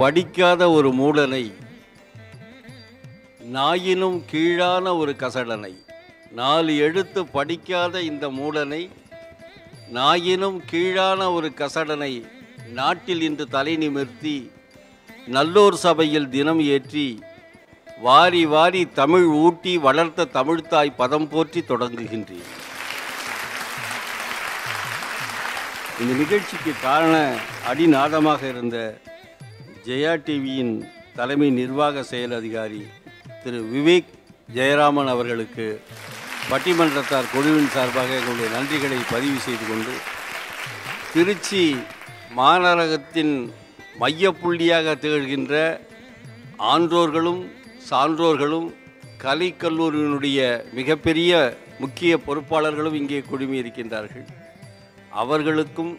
படிக்காத ஒரு மூடனை நாயினும் கீழான ஒரு கசடனை நாலு எழுத்து படிக்காத இந்த மூடனை நாயினும் கீழான ஒரு கசடனை நாட்டில் இன்று தலை நிமிர்த்தி நல்லோர் சபையில் தினம் ஏற்றி வாரி வாரி தமிழ் ஊட்டி வளர்த்த தமிழ்த்தாய் பதம் போற்றி தொடங்குகின்றேன் இந்த நிகழ்ச்சிக்கு காரண அடிநாதமாக இருந்த ஜெயா டிவியின் தலைமை நிர்வாக செயல் அதிகாரி திரு விவேக் ஜெயராமன் அவர்களுக்கு பட்டிமன்றத்தார் குழுவின் சார்பாக எங்களுடைய நன்றிகளை பதிவு செய்து கொண்டு திருச்சி மாநகரத்தின் மையப்புள்ளியாக திகழ்கின்ற ஆன்றோர்களும் சான்றோர்களும் கலைக்கல்லூரியினுடைய மிகப்பெரிய முக்கிய பொறுப்பாளர்களும் இங்கே குழுமி இருக்கின்றார்கள் அவர்களுக்கும்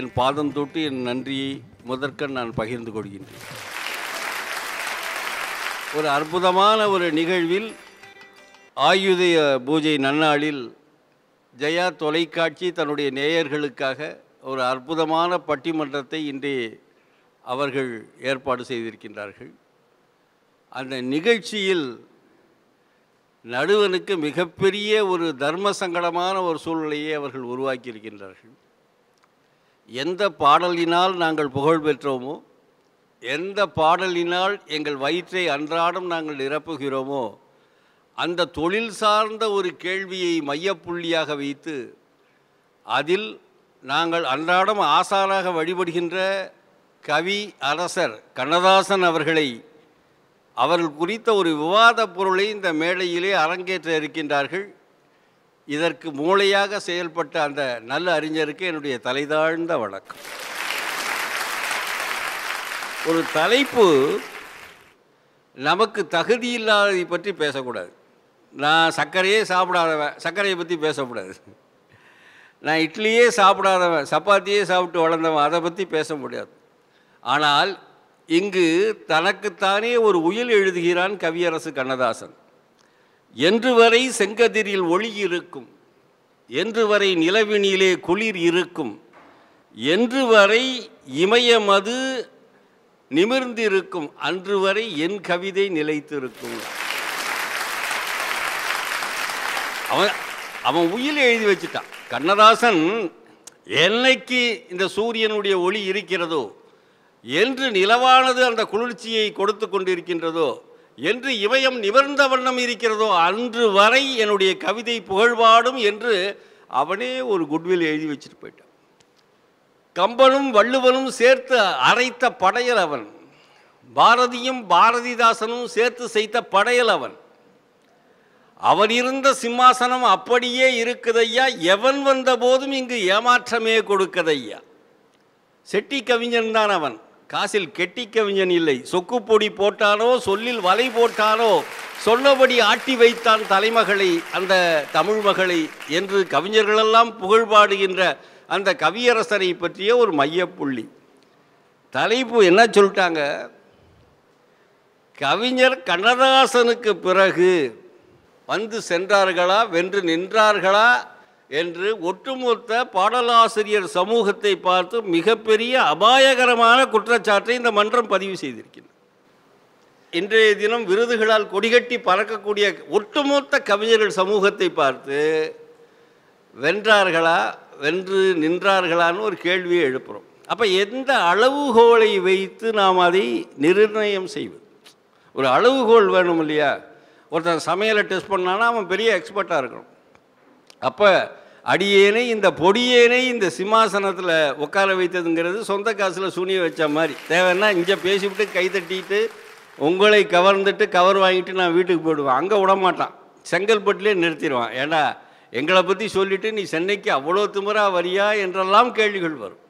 என் பாதம் தொட்டு என் நன்றியை முதற்கண் நான் பகிர்ந்து கொள்கின்றேன் ஒரு அற்புதமான ஒரு நிகழ்வில் ஆயுதய பூஜை நன்னாளில் ஜெயா தொலைக்காட்சி தன்னுடைய நேயர்களுக்காக ஒரு அற்புதமான பட்டிமன்றத்தை இன்றே அவர்கள் ஏற்பாடு செய்திருக்கின்றார்கள் அந்த நிகழ்ச்சியில் நடுவனுக்கு மிகப்பெரிய ஒரு தர்ம சங்கடமான ஒரு சூழ்நிலையை அவர்கள் உருவாக்கியிருக்கின்றார்கள் எந்த பாடலினால் நாங்கள் புகழ் பெற்றோமோ எந்த பாடலினால் எங்கள் வயிற்றை அன்றாடம் நாங்கள் நிரப்புகிறோமோ அந்த தொழில் சார்ந்த ஒரு கேள்வியை மையப்புள்ளியாக வைத்து அதில் நாங்கள் அன்றாடம் ஆசாராக வழிபடுகின்ற கவி அரசர் கண்ணதாசன் அவர்களை அவர்கள் குறித்த ஒரு விவாத பொருளை இந்த மேடையிலே அரங்கேற்ற இருக்கின்றார்கள் இதற்கு மூளையாக செயல்பட்ட அந்த நல்ல அறிஞருக்கு என்னுடைய தலைதாழ்ந்த வணக்கம் ஒரு தலைப்பு நமக்கு தகுதி இல்லாததை பற்றி பேசக்கூடாது நான் சர்க்கரையே சாப்பிடாதவன் சர்க்கரையை பற்றி பேசக்கூடாது நான் இட்லியே சாப்பிடாதவன் சப்பாத்தியே சாப்பிட்டு வளர்ந்தவன் அதை பற்றி பேச முடியாது ஆனால் இங்கு தனக்குத்தானே ஒரு உயில் எழுதுகிறான் கவியரசு கண்ணதாசன் என்று வரை செங்கதிரில் ஒளி இருக்கும் என்று வரை நிலவினிலே குளிர் இருக்கும் என்று வரை இமயமது நிமிர்ந்திருக்கும் அன்று வரை என் கவிதை நிலைத்திருக்கும் அவன் அவன் உயிர் எழுதி வச்சுட்டான் கண்ணதாசன் என்னைக்கு இந்த சூரியனுடைய ஒளி இருக்கிறதோ என்று நிலவானது அந்த குளிர்ச்சியை கொடுத்து கொண்டிருக்கின்றதோ என்று இமயம் நிமிர்ந்த வண்ணம் இருக்கிறதோ அன்று வரை என்னுடைய கவிதை புகழ்வாடும் என்று அவனே ஒரு குட்வில் எழுதி வச்சுட்டு போயிட்டான் கம்பனும் வள்ளுவனும் சேர்த்து அரைத்த படையல் அவன் பாரதியும் பாரதிதாசனும் சேர்த்து செய்த படையல் அவன் அவன் இருந்த சிம்மாசனம் அப்படியே இருக்குதையா எவன் வந்த போதும் இங்கு ஏமாற்றமே கொடுக்கதையா செட்டி கவிஞன் தான் அவன் காசில் கெட்டி கவிஞன் இல்லை சொக்கு பொடி போட்டானோ சொல்லில் வலை போட்டானோ சொன்னபடி ஆட்டி வைத்தான் தலைமகளை அந்த தமிழ் மகளை என்று கவிஞர்களெல்லாம் புகழ்பாடுகின்ற அந்த கவியரசனை பற்றிய ஒரு மையப்புள்ளி தலைப்பு என்ன சொல்லிட்டாங்க கவிஞர் கண்ணதாசனுக்கு பிறகு வந்து சென்றார்களா வென்று நின்றார்களா என்று ஒட்டுமொத்த பாடலாசிரியர் சமூகத்தை பார்த்து மிகப்பெரிய அபாயகரமான குற்றச்சாட்டை இந்த மன்றம் பதிவு செய்திருக்கிறது இன்றைய தினம் விருதுகளால் கொடிகட்டி பறக்கக்கூடிய ஒட்டுமொத்த கவிஞர்கள் சமூகத்தை பார்த்து வென்றார்களா வென்று நின்றார்களான்னு ஒரு கேள்வியை எழுப்புகிறோம் அப்போ எந்த அளவுகோலை வைத்து நாம் அதை நிர்ணயம் செய்வது ஒரு அளவுகோல் வேணும் இல்லையா ஒருத்தன் சமையலை டெஸ்ட் பண்ணான்னா அவன் பெரிய எக்ஸ்பர்ட்டாக இருக்கணும் அப்போ அடியேனை இந்த பொடியேனை இந்த சிம்மாசனத்தில் உட்கார வைத்ததுங்கிறது சொந்த காசில் சூனிய வச்ச மாதிரி தேவைன்னா இங்கே பேசிவிட்டு கை தட்டிட்டு உங்களை கவர்ந்துட்டு கவர் வாங்கிட்டு நான் வீட்டுக்கு போயிடுவேன் அங்கே விடமாட்டான் செங்கல்பட்டுலேயே நிறுத்திடுவான் ஏண்டா எங்களை பற்றி சொல்லிவிட்டு நீ சென்னைக்கு அவ்வளோ திமுறா வரியா என்றெல்லாம் கேள்விகள் வரும்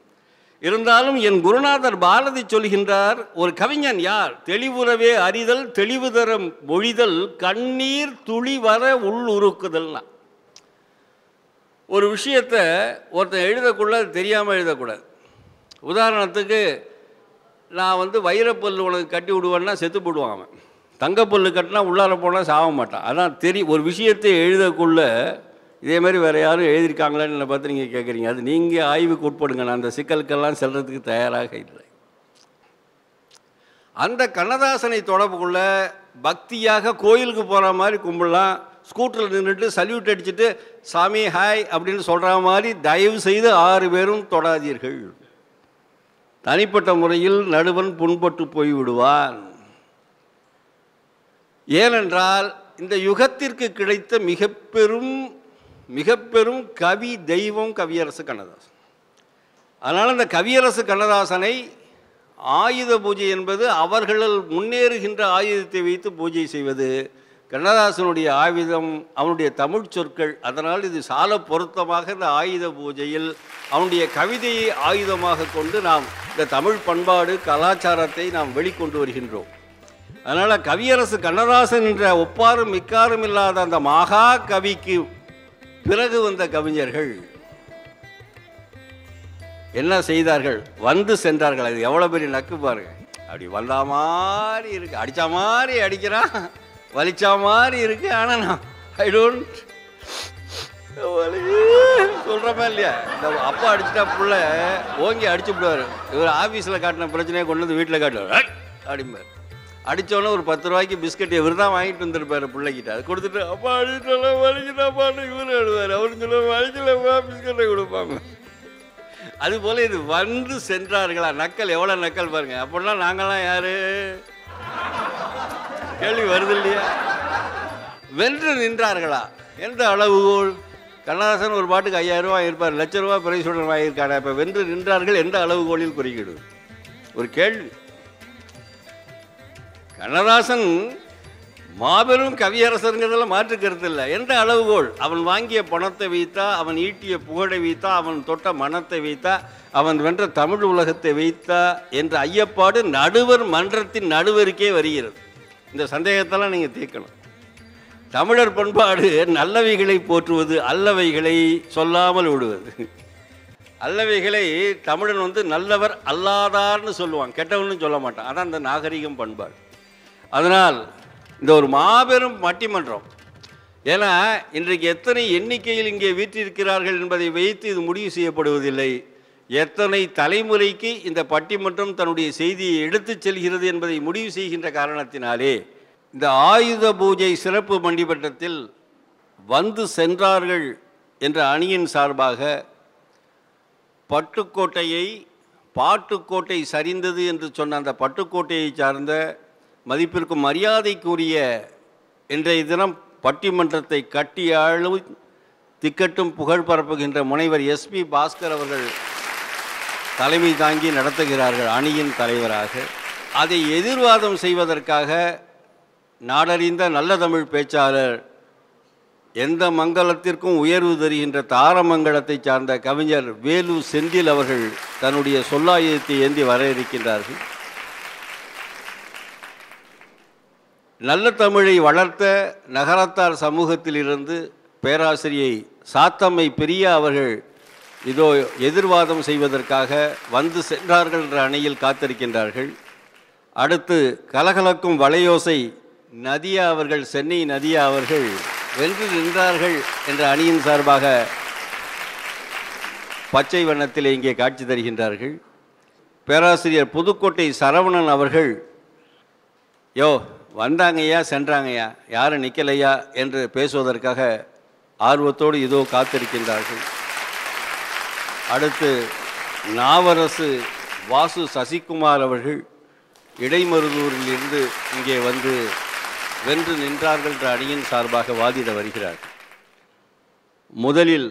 இருந்தாலும் என் குருநாதர் பாரதி சொல்கின்றார் ஒரு கவிஞன் யார் தெளிவுறவே அறிதல் தெளிவு தரம் மொழிதல் கண்ணீர் துளி வர உள்ளுருக்குதல்னா ஒரு விஷயத்தை ஒருத்தன் எழுதக்குள்ள தெரியாமல் எழுதக்கூடாது உதாரணத்துக்கு நான் வந்து வைரப்பல் உனக்கு கட்டி விடுவேன்னா செத்து போடுவான் அவன் தங்கப்பல் கட்டினா உள்ளார போனால் சாக மாட்டான் அதான் தெரி ஒரு விஷயத்தை எழுதக்குள்ள இதே மாதிரி வேறு யாரும் எழுதியிருக்காங்களான்னு என்னை பார்த்து நீங்கள் கேட்குறீங்க அது நீங்கள் ஆய்வுக்கு உட்படுங்க நான் அந்த சிக்கலுக்கெல்லாம் செல்கிறதுக்கு தயாராக இல்லை அந்த கண்ணதாசனை தொடர்புக்குள்ள பக்தியாக கோயிலுக்கு போகிற மாதிரி கும்பிடலாம் ஸ்கூட்டரில் நின்றுட்டு சல்யூட் அடிச்சுட்டு சாமி ஹாய் அப்படின்னு சொல்கிற மாதிரி தயவு செய்து ஆறு பேரும் தொடாதீர்கள் தனிப்பட்ட முறையில் நடுவன் புண்பட்டு போய்விடுவான் ஏனென்றால் இந்த யுகத்திற்கு கிடைத்த மிக பெரும் மிக பெரும் கவி தெய்வம் கவியரசு கண்ணதாசன் அதனால் இந்த கவியரசு கண்ணதாசனை ஆயுத பூஜை என்பது அவர்கள் முன்னேறுகின்ற ஆயுதத்தை வைத்து பூஜை செய்வது கண்ணதாசனுடைய ஆயுதம் அவனுடைய தமிழ் சொற்கள் அதனால் இது சால பொருத்தமாக இந்த ஆயுத பூஜையில் அவனுடைய கவிதையை ஆயுதமாக கொண்டு நாம் இந்த தமிழ் பண்பாடு கலாச்சாரத்தை நாம் வெளிக்கொண்டு வருகின்றோம் அதனால் கவியரசு கண்ணதாசன் என்ற ஒப்பாரும் மிக்காரும் இல்லாத அந்த மகா கவிக்கு பிறகு வந்த கவிஞர்கள் என்ன செய்தார்கள் வந்து சென்றார்கள் அது எவ்வளோ பெரிய நக்கு பாருங்க அப்படி வந்தா மாதிரி இருக்கு அடித்த மாதிரி அடிக்கிறான் வலிச்சா மாதிரி இருக்கு ஆனால் நான் ஐ டோன்ட் சொல்றப்பா இல்லையா இந்த அப்பா அடிச்சிட்டா புள்ள ஓங்கி அடிச்சு விடுவார் இவர் ஆஃபீஸில் காட்டின பிரச்சனையை கொண்டு வந்து வீட்டில் காட்டுவார் அப்படிம்பார் அடித்தோடனே ஒரு பத்து ரூபாய்க்கு பிஸ்கட் இவர் தான் வாங்கிட்டு வந்திருப்பார் பிள்ளைகிட்ட அது கொடுத்துட்டு அப்பா அடிச்சிட்டோம்னா வலிக்குதாப்பான்னு இவர் எழுதுவார் அவரு சொல்ல வலிக்கலப்பா பிஸ்கட்டை கொடுப்பாங்க அதுபோல் இது வந்து சென்றார்களா நக்கல் எவ்வளோ நக்கல் பாருங்க அப்படின்னா நாங்கள்லாம் யார் கேள்வி வருது இல்லையா வென்று நின்றார்களா எந்த அளவுகோல் கண்ணதாசன் ஒரு பாட்டுக்கு ஐயாயிரம் ரூபாய் இருப்பார் லட்ச ரூபாய் பிரைஸ் உடன் வாங்கியிருக்காரு இப்போ வென்று நின்றார்கள் எந்த அளவுகோலில் குறிக்கிடு ஒரு கேள்வி கண்ணதாசன் மாபெரும் கவியரசருங்கிறதுல மாற்று கருத்து இல்லை எந்த அளவுகோல் அவன் வாங்கிய பணத்தை வைத்தா அவன் ஈட்டிய புகழை வைத்தா அவன் தொட்ட மனத்தை வைத்தா அவன் வென்ற தமிழ் உலகத்தை வைத்தா என்ற ஐயப்பாடு நடுவர் மன்றத்தின் நடுவருக்கே வருகிறது இந்த சந்தேகத்தெல்லாம் நீங்கள் தீர்க்கணும் தமிழர் பண்பாடு நல்லவைகளை போற்றுவது அல்லவைகளை சொல்லாமல் விடுவது அல்லவைகளை தமிழன் வந்து நல்லவர் அல்லாதார்னு சொல்லுவான் கெட்டவன்னு சொல்ல மாட்டான் அதான் அந்த நாகரிகம் பண்பாடு அதனால் இந்த ஒரு மாபெரும் மட்டிமன்றம் ஏன்னா இன்றைக்கு எத்தனை எண்ணிக்கையில் இங்கே வீற்றிருக்கிறார்கள் என்பதை வைத்து இது முடிவு செய்யப்படுவதில்லை எத்தனை தலைமுறைக்கு இந்த பட்டிமன்றம் தன்னுடைய செய்தியை எடுத்துச் செல்கிறது என்பதை முடிவு செய்கின்ற காரணத்தினாலே இந்த ஆயுத பூஜை சிறப்பு மண்டிபட்டத்தில் வந்து சென்றார்கள் என்ற அணியின் சார்பாக பட்டுக்கோட்டையை பாட்டுக்கோட்டை சரிந்தது என்று சொன்ன அந்த பட்டுக்கோட்டையை சார்ந்த மதிப்பிற்கும் மரியாதைக்குரிய இன்றைய தினம் பட்டிமன்றத்தை அளவு திக்கட்டும் புகழ் பரப்புகின்ற முனைவர் எஸ்பி பாஸ்கர் அவர்கள் தலைமை தாங்கி நடத்துகிறார்கள் அணியின் தலைவராக அதை எதிர்வாதம் செய்வதற்காக நாடறிந்த நல்ல தமிழ் பேச்சாளர் எந்த மங்கலத்திற்கும் உயர்வு தருகின்ற தாரமங்கலத்தை சார்ந்த கவிஞர் வேலு செந்தில் அவர்கள் தன்னுடைய சொல்லாயுதத்தை ஏந்தி வர இருக்கின்றார்கள் நல்ல தமிழை வளர்த்த நகரத்தார் சமூகத்திலிருந்து பேராசிரியை சாத்தம்மை பெரியா அவர்கள் இதோ எதிர்வாதம் செய்வதற்காக வந்து சென்றார்கள் என்ற அணையில் காத்திருக்கின்றார்கள் அடுத்து கலகலக்கும் வளையோசை நதியா அவர்கள் சென்னை நதியா அவர்கள் வென்று நின்றார்கள் என்ற அணியின் சார்பாக பச்சை வண்ணத்தில் இங்கே காட்சி தருகின்றார்கள் பேராசிரியர் புதுக்கோட்டை சரவணன் அவர்கள் யோ வந்தாங்கய்யா சென்றாங்கய்யா யாரும் நிற்கலையா என்று பேசுவதற்காக ஆர்வத்தோடு இதோ காத்திருக்கின்றார்கள் அடுத்து நாவரசு வாசு சசிகுமார் அவர்கள் இடைமருதூரிலிருந்து இங்கே வந்து வென்று நின்றார்கள் என்ற அணியின் சார்பாக வாதிட வருகிறார் முதலில்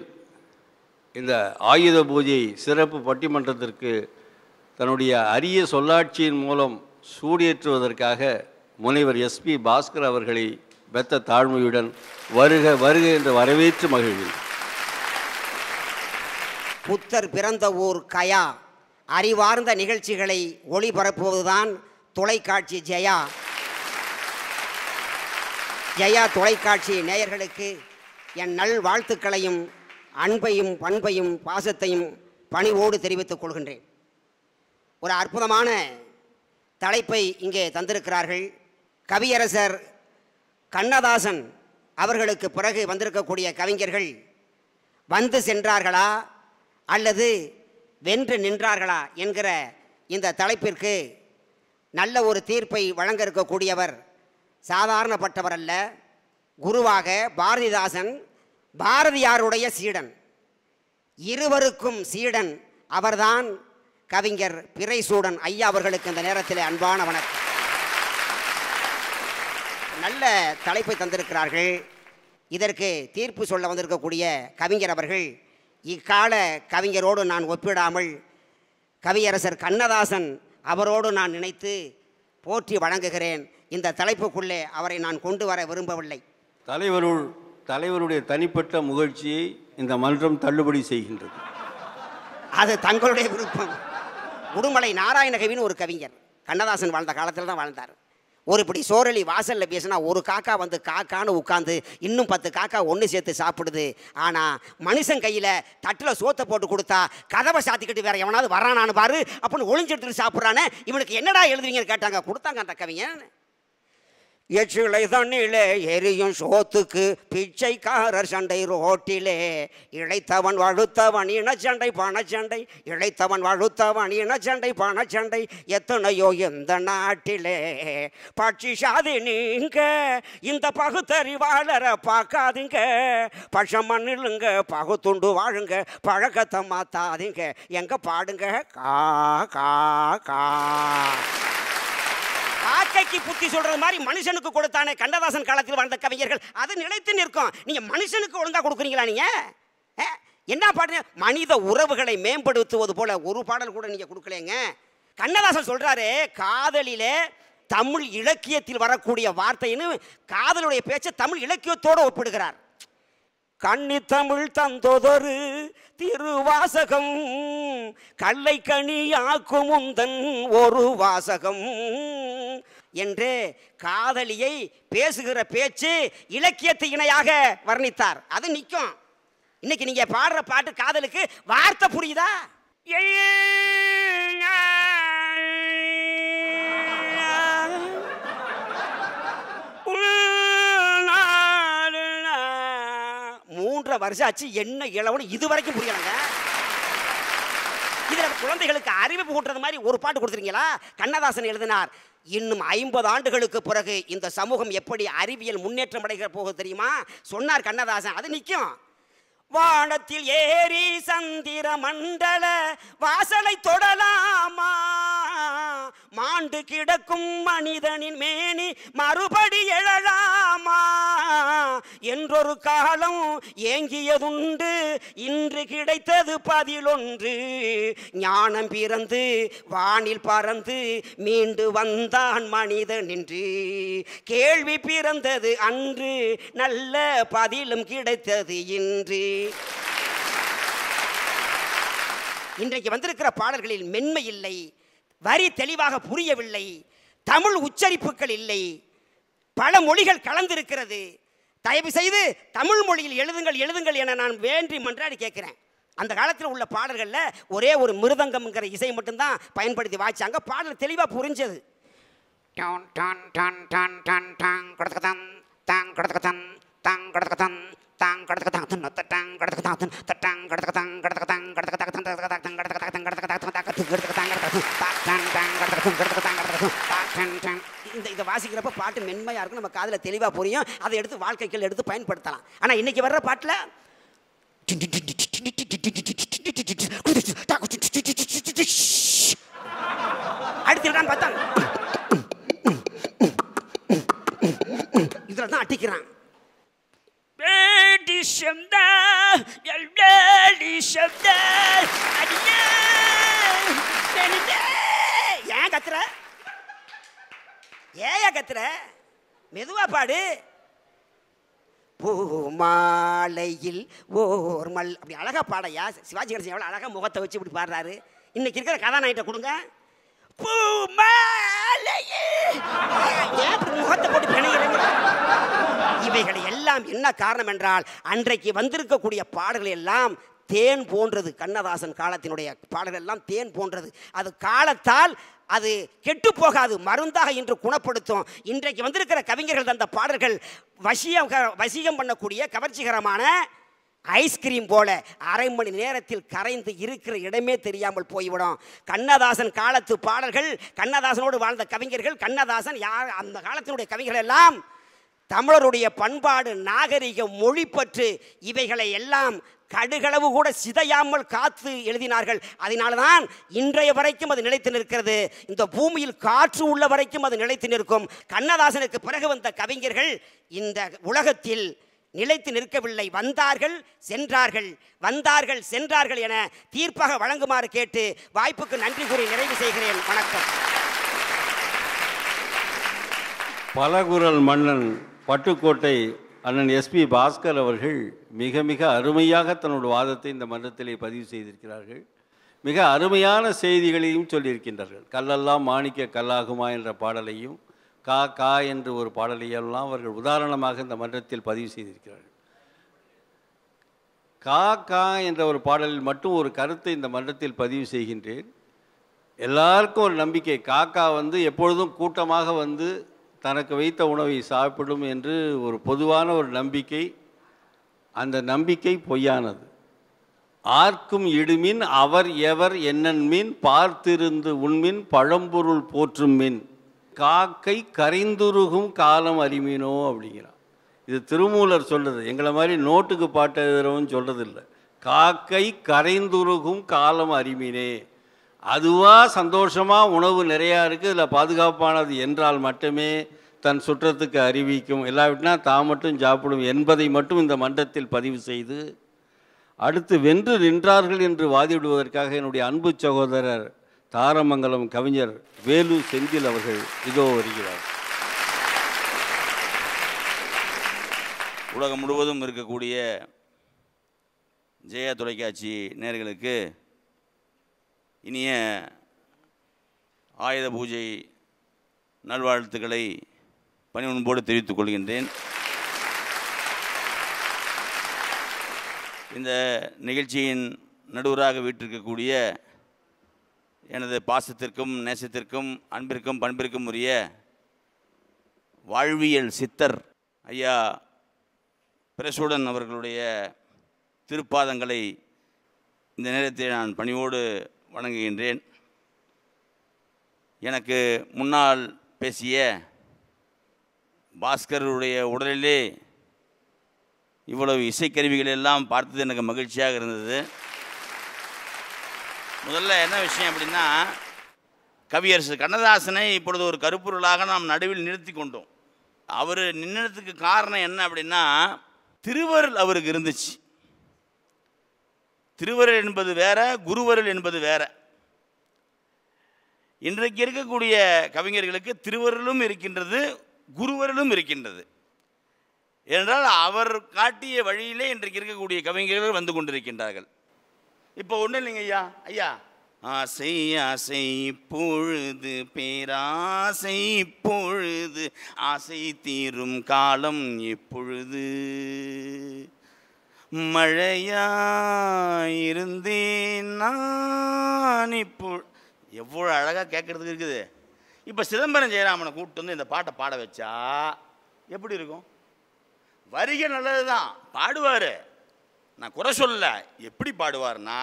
இந்த ஆயுத பூஜை சிறப்பு பட்டிமன்றத்திற்கு தன்னுடைய அரிய சொல்லாட்சியின் மூலம் சூடியேற்றுவதற்காக முனைவர் எஸ்பி பாஸ்கர் அவர்களை பெத்த தாழ்மையுடன் வருக வருக என்று வரவேற்று மகிழ்கிறேன் புத்தர் பிறந்த ஊர் கயா அறிவார்ந்த நிகழ்ச்சிகளை ஒளிபரப்புவதுதான் தொலைக்காட்சி ஜெயா ஜெயா தொலைக்காட்சி நேயர்களுக்கு என் நல் வாழ்த்துக்களையும் அன்பையும் பண்பையும் பாசத்தையும் பணிவோடு தெரிவித்துக் கொள்கின்றேன் ஒரு அற்புதமான தலைப்பை இங்கே தந்திருக்கிறார்கள் கவியரசர் கண்ணதாசன் அவர்களுக்கு பிறகு வந்திருக்கக்கூடிய கவிஞர்கள் வந்து சென்றார்களா அல்லது வென்று நின்றார்களா என்கிற இந்த தலைப்பிற்கு நல்ல ஒரு தீர்ப்பை வழங்க இருக்கக்கூடியவர் சாதாரணப்பட்டவர் அல்ல குருவாக பாரதிதாசன் பாரதியாருடைய சீடன் இருவருக்கும் சீடன் அவர்தான் கவிஞர் பிறைசூடன் ஐயா அவர்களுக்கு இந்த நேரத்தில் அன்பான வணக்கம் நல்ல தலைப்பை தந்திருக்கிறார்கள் இதற்கு தீர்ப்பு சொல்ல வந்திருக்கக்கூடிய கவிஞர் அவர்கள் இக்கால கவிஞரோடு நான் ஒப்பிடாமல் கவியரசர் கண்ணதாசன் அவரோடு நான் நினைத்து போற்றி வழங்குகிறேன் இந்த தலைப்புக்குள்ளே அவரை நான் கொண்டு வர விரும்பவில்லை தலைவருள் தலைவருடைய தனிப்பட்ட முகழ்ச்சியை இந்த மன்றம் தள்ளுபடி செய்கின்றது அது தங்களுடைய விருப்பம் உடுமலை நாராயணகவின்னு ஒரு கவிஞர் கண்ணதாசன் வாழ்ந்த காலத்தில் தான் வாழ்ந்தார் ஒரு இப்படி சோரளி வாசலில் பேசினா ஒரு காக்கா வந்து காக்கான்னு உட்காந்து இன்னும் பத்து காக்கா ஒன்று சேர்த்து சாப்பிடுது ஆனால் மனுஷன் கையில் தட்டில் சோத்தை போட்டு கொடுத்தா கதவை சாத்திக்கிட்டு வேற எவனாவது வரானான்னு பாரு அப்படின்னு ஒளிஞ்சிட்டு சாப்பிட்றானே இவனுக்கு என்னடா எழுதுவீங்கன்னு கேட்டாங்க கொடுத்தாங்க அந்த கவிஞன் எச்சுளை தண்ணிலே எரியும் சோத்துக்கு பிச்சைக்காரர் சண்டை ரோட்டிலே இழைத்தவன் வழுத்தவன் இனச்சண்டை பணச்சண்டை இழைத்தவன் வழுத்தவன் இனச்சண்டை பணச்சண்டை எத்தனையோ எந்த நாட்டிலே பட்சி சாதி நீங்க இந்த பகுத்தறிவாளர பார்க்காதீங்க பஷம் மண்ணிலுங்க பகுத்துண்டு வாழுங்க பழக்கத்தை மாத்தாதீங்க எங்க பாடுங்க கா கா கா காக்கைக்கு புத்தி சொல்றது மாதிரி மனுஷனுக்கு கொடுத்தானே கண்டதாசன் காலத்தில் வாழ்ந்த கவிஞர்கள் அது நிலைத்து நிற்கும் நீங்க மனுஷனுக்கு ஒழுங்கா கொடுக்குறீங்களா நீங்க என்ன பாடுங்க மனித உறவுகளை மேம்படுத்துவது போல ஒரு பாடல் கூட நீங்க கொடுக்கலங்க கண்ணதாசன் சொல்றாரு காதலிலே தமிழ் இலக்கியத்தில் வரக்கூடிய வார்த்தைன்னு காதலுடைய பேச்சை தமிழ் இலக்கியத்தோடு ஒப்பிடுகிறார் கண்ணி தமிழ் தந்தொதொரு திருவாசகம் கல்லை கனியாக்கும் உந்தன் ஒரு வாசகம் என்று காதலியை பேசுகிற பேச்சு இலக்கியத்து இணையாக வர்ணித்தார் அது நிற்கும் இன்னைக்கு நீங்க பாடுற பாட்டு காதலுக்கு வார்த்தை புரியுதா எவ்வளோ வருஷம் ஆச்சு என்ன இளவனு இது வரைக்கும் புரியலைங்க இதில் குழந்தைகளுக்கு அறிவிப்பு கூட்டுறது மாதிரி ஒரு பாட்டு கொடுத்துருங்களா கண்ணதாசன் எழுதினார் இன்னும் ஐம்பது ஆண்டுகளுக்கு பிறகு இந்த சமூகம் எப்படி அறிவியல் முன்னேற்றம் அடைகிற போக தெரியுமா சொன்னார் கண்ணதாசன் அது நிற்கும் வானத்தில் ஏறி சந்திர மண்டல வாசலை தொடலாமா மாண்டு கிடக்கும் மனிதனின் மேனி மறுபடி எழலாமா என்றொரு காலம் ஏங்கியதுண்டு இன்று கிடைத்தது பதிலொன்று ஞானம் பிறந்து வானில் பறந்து மீண்டு வந்தான் மனிதன் என்று கேள்வி பிறந்தது அன்று நல்ல பதிலும் கிடைத்தது இன்று இன்றைக்கு வந்திருக்கிற பாடல்களில் மென்மை இல்லை வரி தெளிவாக புரியவில்லை தமிழ் உச்சரிப்புகள் இல்லை பல மொழிகள் கலந்திருக்கிறது தயவு செய்து தமிழ் மொழியில் எழுதுங்கள் எழுதுங்கள் என நான் வேண்டி மன்றாடி கேட்குறேன் அந்த காலத்தில் உள்ள பாடல்களில் ஒரே ஒரு மிருதங்கம்ங்கிற இசை மட்டும்தான் பயன்படுத்தி வாய்ச்சாங்க பாடல் தெளிவாக புரிஞ்சது டான் டான் டான் டான் டான் டாங் கொடுத்துக்கத்தான் தாங் கொடுத்துக்கத்தான் தாங் கொடுத்துக்கத்தான் இந்த இதை வாசிக்கிறப்ப பாட்டு மென்மையாக இருக்கும் நம்ம காதில் தெளிவாக புரியும் அதை எடுத்து வாழ்க்கைகள் எடுத்து பயன்படுத்தலாம் ஆனால் இன்றைக்கி வர்ற பாட்டில் அடுத்து பார்த்தா இதில் தான் அட்டிக்கிறான் வெளிச்சம்தான் எல் வெளிச்சம்தான் ஏன் கத்துற ஏயா கத்துற மெதுவா பாடு பூமாலையில் ஓர் மல் அப்படி அழகாக பாடையா சிவாஜி கணேசன் எவ்வளோ அழகாக முகத்தை வச்சு இப்படி பாடுறாரு இன்றைக்கி இருக்கிற கதாநாயகிட்ட கொடுங்க இவைகளை எல்லாம் என்ன காரணம் என்றால் அன்றைக்கு வந்திருக்கக்கூடிய பாடல்கள் எல்லாம் தேன் போன்றது கண்ணதாசன் காலத்தினுடைய பாடல்கள் எல்லாம் தேன் போன்றது அது காலத்தால் அது கெட்டு போகாது மருந்தாக இன்று குணப்படுத்தும் இன்றைக்கு வந்திருக்கிற கவிஞர்கள் தந்த பாடல்கள் வசியம் வசீகம் பண்ணக்கூடிய கவர்ச்சிகரமான ஐஸ்கிரீம் போல அரை மணி நேரத்தில் கரைந்து இருக்கிற இடமே தெரியாமல் போய்விடும் கண்ணதாசன் காலத்து பாடல்கள் கண்ணதாசனோடு வாழ்ந்த கவிஞர்கள் கண்ணதாசன் யார் அந்த காலத்தினுடைய கவிஞர்கள் எல்லாம் தமிழருடைய பண்பாடு நாகரிக மொழி பற்று இவைகளை எல்லாம் கடுகளவு கூட சிதையாமல் காத்து எழுதினார்கள் அதனால தான் இன்றைய வரைக்கும் அது நிலைத்து நிற்கிறது இந்த பூமியில் காற்று உள்ள வரைக்கும் அது நிலைத்து நிற்கும் கண்ணதாசனுக்கு பிறகு வந்த கவிஞர்கள் இந்த உலகத்தில் நிலைத்து நிற்கவில்லை வந்தார்கள் சென்றார்கள் வந்தார்கள் சென்றார்கள் என தீர்ப்பாக வழங்குமாறு கேட்டு வாய்ப்புக்கு நன்றி கூறி நிறைவு செய்கிறேன் வணக்கம் பலகுரல் மன்னன் பட்டுக்கோட்டை அண்ணன் எஸ்பி பாஸ்கர் அவர்கள் மிக மிக அருமையாக தன்னோட வாதத்தை இந்த மன்றத்திலே பதிவு செய்திருக்கிறார்கள் மிக அருமையான செய்திகளையும் சொல்லியிருக்கின்றார்கள் கல்லெல்லாம் மாணிக்க கல்லாகுமா என்ற பாடலையும் கா கா என்று ஒரு பாடலையெல்லாம் அவர்கள் உதாரணமாக இந்த மன்றத்தில் பதிவு செய்திருக்கிறார்கள் கா கா என்ற ஒரு பாடலில் மட்டும் ஒரு கருத்தை இந்த மன்றத்தில் பதிவு செய்கின்றேன் எல்லாருக்கும் ஒரு நம்பிக்கை காக்கா வந்து எப்பொழுதும் கூட்டமாக வந்து தனக்கு வைத்த உணவை சாப்பிடும் என்று ஒரு பொதுவான ஒரு நம்பிக்கை அந்த நம்பிக்கை பொய்யானது ஆர்க்கும் இடுமின் அவர் எவர் என்னன் மின் பார்த்திருந்து உண்மின் பழம்பொருள் போற்றும் மின் காக்கை கரைந்துருகும் காலம் அறிமீனோ அப்படிங்கிறான் இது திருமூலர் சொல்கிறது எங்களை மாதிரி நோட்டுக்கு பாட்டு சொல்கிறது இல்லை காக்கை கரைந்துருகும் காலம் அறிமீனே அதுவாக சந்தோஷமாக உணவு நிறையா இருக்குது இதில் பாதுகாப்பானது என்றால் மட்டுமே தன் சுற்றத்துக்கு அறிவிக்கும் இல்லாவிட்டினா தான் மட்டும் சாப்பிடும் என்பதை மட்டும் இந்த மன்றத்தில் பதிவு செய்து அடுத்து வென்று நின்றார்கள் என்று வாதிவிடுவதற்காக என்னுடைய அன்பு சகோதரர் தாரமங்கலம் கவிஞர் வேலு செந்தில் அவர்கள் இதோ வருகிறார் உலகம் முழுவதும் இருக்கக்கூடிய ஜெயா தொலைக்காட்சி நேர்களுக்கு இனிய ஆயுத பூஜை நல்வாழ்த்துக்களை முன்போடு தெரிவித்துக் கொள்கின்றேன் இந்த நிகழ்ச்சியின் நடுவராக வீட்டிருக்கக்கூடிய எனது பாசத்திற்கும் நேசத்திற்கும் அன்பிற்கும் பண்பிற்கும் உரிய வாழ்வியல் சித்தர் ஐயா பிரசுடன் அவர்களுடைய திருப்பாதங்களை இந்த நேரத்தில் நான் பணிவோடு வணங்குகின்றேன் எனக்கு முன்னால் பேசிய பாஸ்கருடைய உடலிலே இவ்வளவு இசைக்கருவிகள் எல்லாம் பார்த்தது எனக்கு மகிழ்ச்சியாக இருந்தது முதல்ல என்ன விஷயம் அப்படின்னா கவியரசு கண்ணதாசனை இப்பொழுது ஒரு கருப்பொருளாக நாம் நடுவில் நிறுத்தி கொண்டோம் அவர் நின்னத்துக்கு காரணம் என்ன அப்படின்னா திருவருள் அவருக்கு இருந்துச்சு திருவருள் என்பது வேற குருவருள் என்பது வேற இன்றைக்கு இருக்கக்கூடிய கவிஞர்களுக்கு திருவருளும் இருக்கின்றது குருவருளும் இருக்கின்றது என்றால் அவர் காட்டிய வழியிலே இன்றைக்கு இருக்கக்கூடிய கவிஞர்கள் வந்து கொண்டிருக்கின்றார்கள் இப்போ ஒன்றும் இல்லைங்க ஐயா ஐயா ஆசை ஆசை பொழுது பேராசை பொழுது ஆசை தீரும் காலம் எப்பொழுது மழையாயிருந்தேன் நான் இப்போ எவ்வளோ அழகாக கேட்குறதுக்கு இருக்குது இப்போ சிதம்பரம் ஜெயராமனை கூப்பிட்டு வந்து இந்த பாட்டை பாட வச்சா எப்படி இருக்கும் வரிகை நல்லது தான் பாடுவார் நான் குறை சொல்ல எப்படி பாடுவார்னா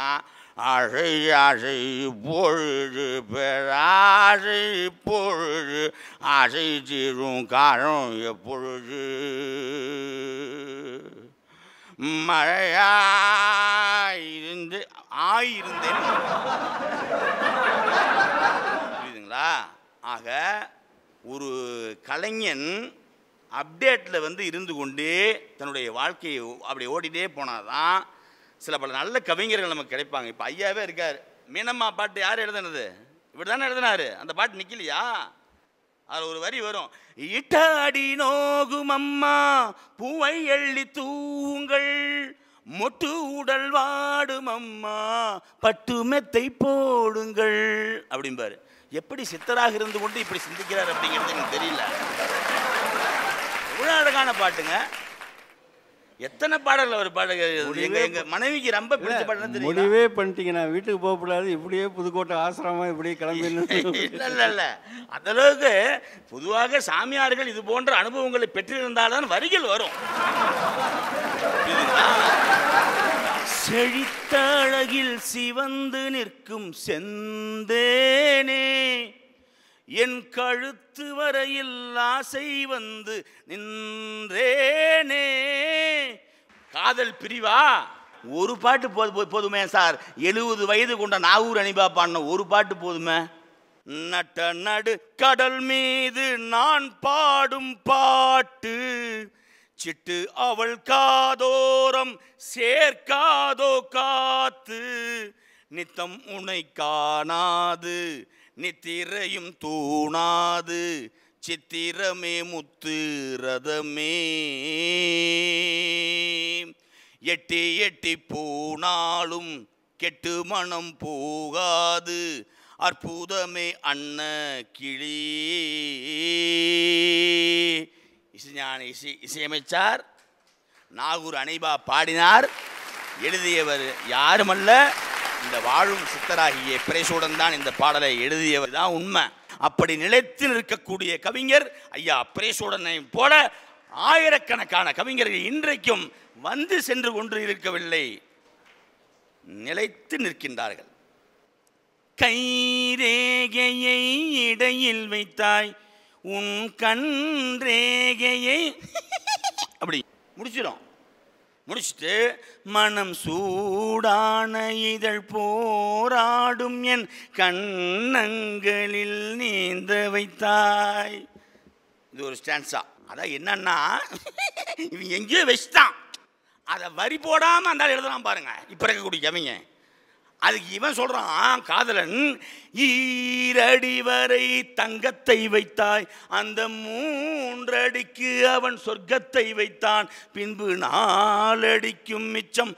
அழை அழை பொழுது பெறாசை பொழுது அசை தீரும் காலம் எப்பொழுது மழையாயிருந்து ஆயிருந்தேன் புரியுதுங்களா ஆக ஒரு கலைஞன் அப்டேட்டில் வந்து இருந்து கொண்டு தன்னுடைய வாழ்க்கையை அப்படி ஓடிட்டே போனால் தான் சில பல நல்ல கவிஞர்கள் நமக்கு கிடைப்பாங்க இப்போ ஐயாவே இருக்கார் மீனம்மா பாட்டு யார் எழுதுனது இப்படி தானே எழுதினாரு அந்த பாட்டு நிற்கலையா அதில் ஒரு வரி வரும் இட்டாடி நோகும் அம்மா பூவை எள்ளி தூங்கள் மொட்டு உடல் வாடும் அம்மா பட்டு மெத்தை போடுங்கள் அப்படிம்பாரு எப்படி சித்தராக இருந்து கொண்டு இப்படி சிந்திக்கிறார் அப்படிங்கிறது எனக்கு தெரியல இவ்வளோ அழகான பாட்டுங்க எத்தனை பாடல்கள் ஒரு பாடல் எங்க எங்க மனைவிக்கு ரொம்ப பிடிச்ச பாடல் தெரியும் முடிவே பண்ணிட்டீங்க நான் வீட்டுக்கு போகக்கூடாது இப்படியே புதுக்கோட்டை ஆசிரமம் இப்படியே கிளம்பி இல்லை இல்லை இல்லை அதளவுக்கு பொதுவாக சாமியார்கள் இது போன்ற அனுபவங்களை பெற்றிருந்தால்தான் வரிகள் வரும் செழித்த அழகில் சிவந்து நிற்கும் செந்தேனே என் கழுத்து வரையில் ஆசை வந்து நின்றேனே காதல் பிரிவா ஒரு பாட்டு போது போதுமே சார் எழுபது வயது கொண்ட நாகூர் அணிபா பாடின ஒரு பாட்டு போதுமே நட்ட நடு கடல் மீது நான் பாடும் பாட்டு சிட்டு அவள் காதோரம் சேர்க்காதோ காத்து நித்தம் உனை காணாது நித்திரையும் தூணாது சித்திரமே முத்து ரதமே எட்டி எட்டி போனாலும் கெட்டு மனம் போகாது அற்புதமே அன்ன கிளி இசைஞான இசை இசையமைச்சார் நாகூர் அனைபா பாடினார் எழுதியவர் யாருமல்ல இந்த வாழும் சித்தராகிய பிரேசோடன் தான் இந்த பாடலை எழுதியவர் தான் உண்மை அப்படி நிலைத்து நிற்கக்கூடிய கவிஞர் ஐயா பிரேசோடனை போல ஆயிரக்கணக்கான கவிஞர்கள் இன்றைக்கும் வந்து சென்று கொண்டு இருக்கவில்லை நிலைத்து நிற்கின்றார்கள் கைரேகையை இடையில் வைத்தாய் உன் கண் ரேகையை அப்படி முடிச்சிடும் முடிச்சுட்டு மனம் சூடான இதழ் போராடும் என் கண்ணங்களில் நீந்த வைத்தாய் இது ஒரு ஸ்டான்ஸா அதான் என்னன்னா இவன் எங்கேயோ வச்சுட்டான் அதை வரி போடாமல் அந்த எழுதலாம் பாருங்கள் இப்போ இருக்கக்கூடிய கவிங்க அதுக்கு இவன் சொல்கிறான் காதலன் ஈரடி வரை தங்கத்தை வைத்தாய் அந்த மூன்றடிக்கு அவன் சொர்க்கத்தை வைத்தான் பின்பு நாலடிக்கும் மிச்சம்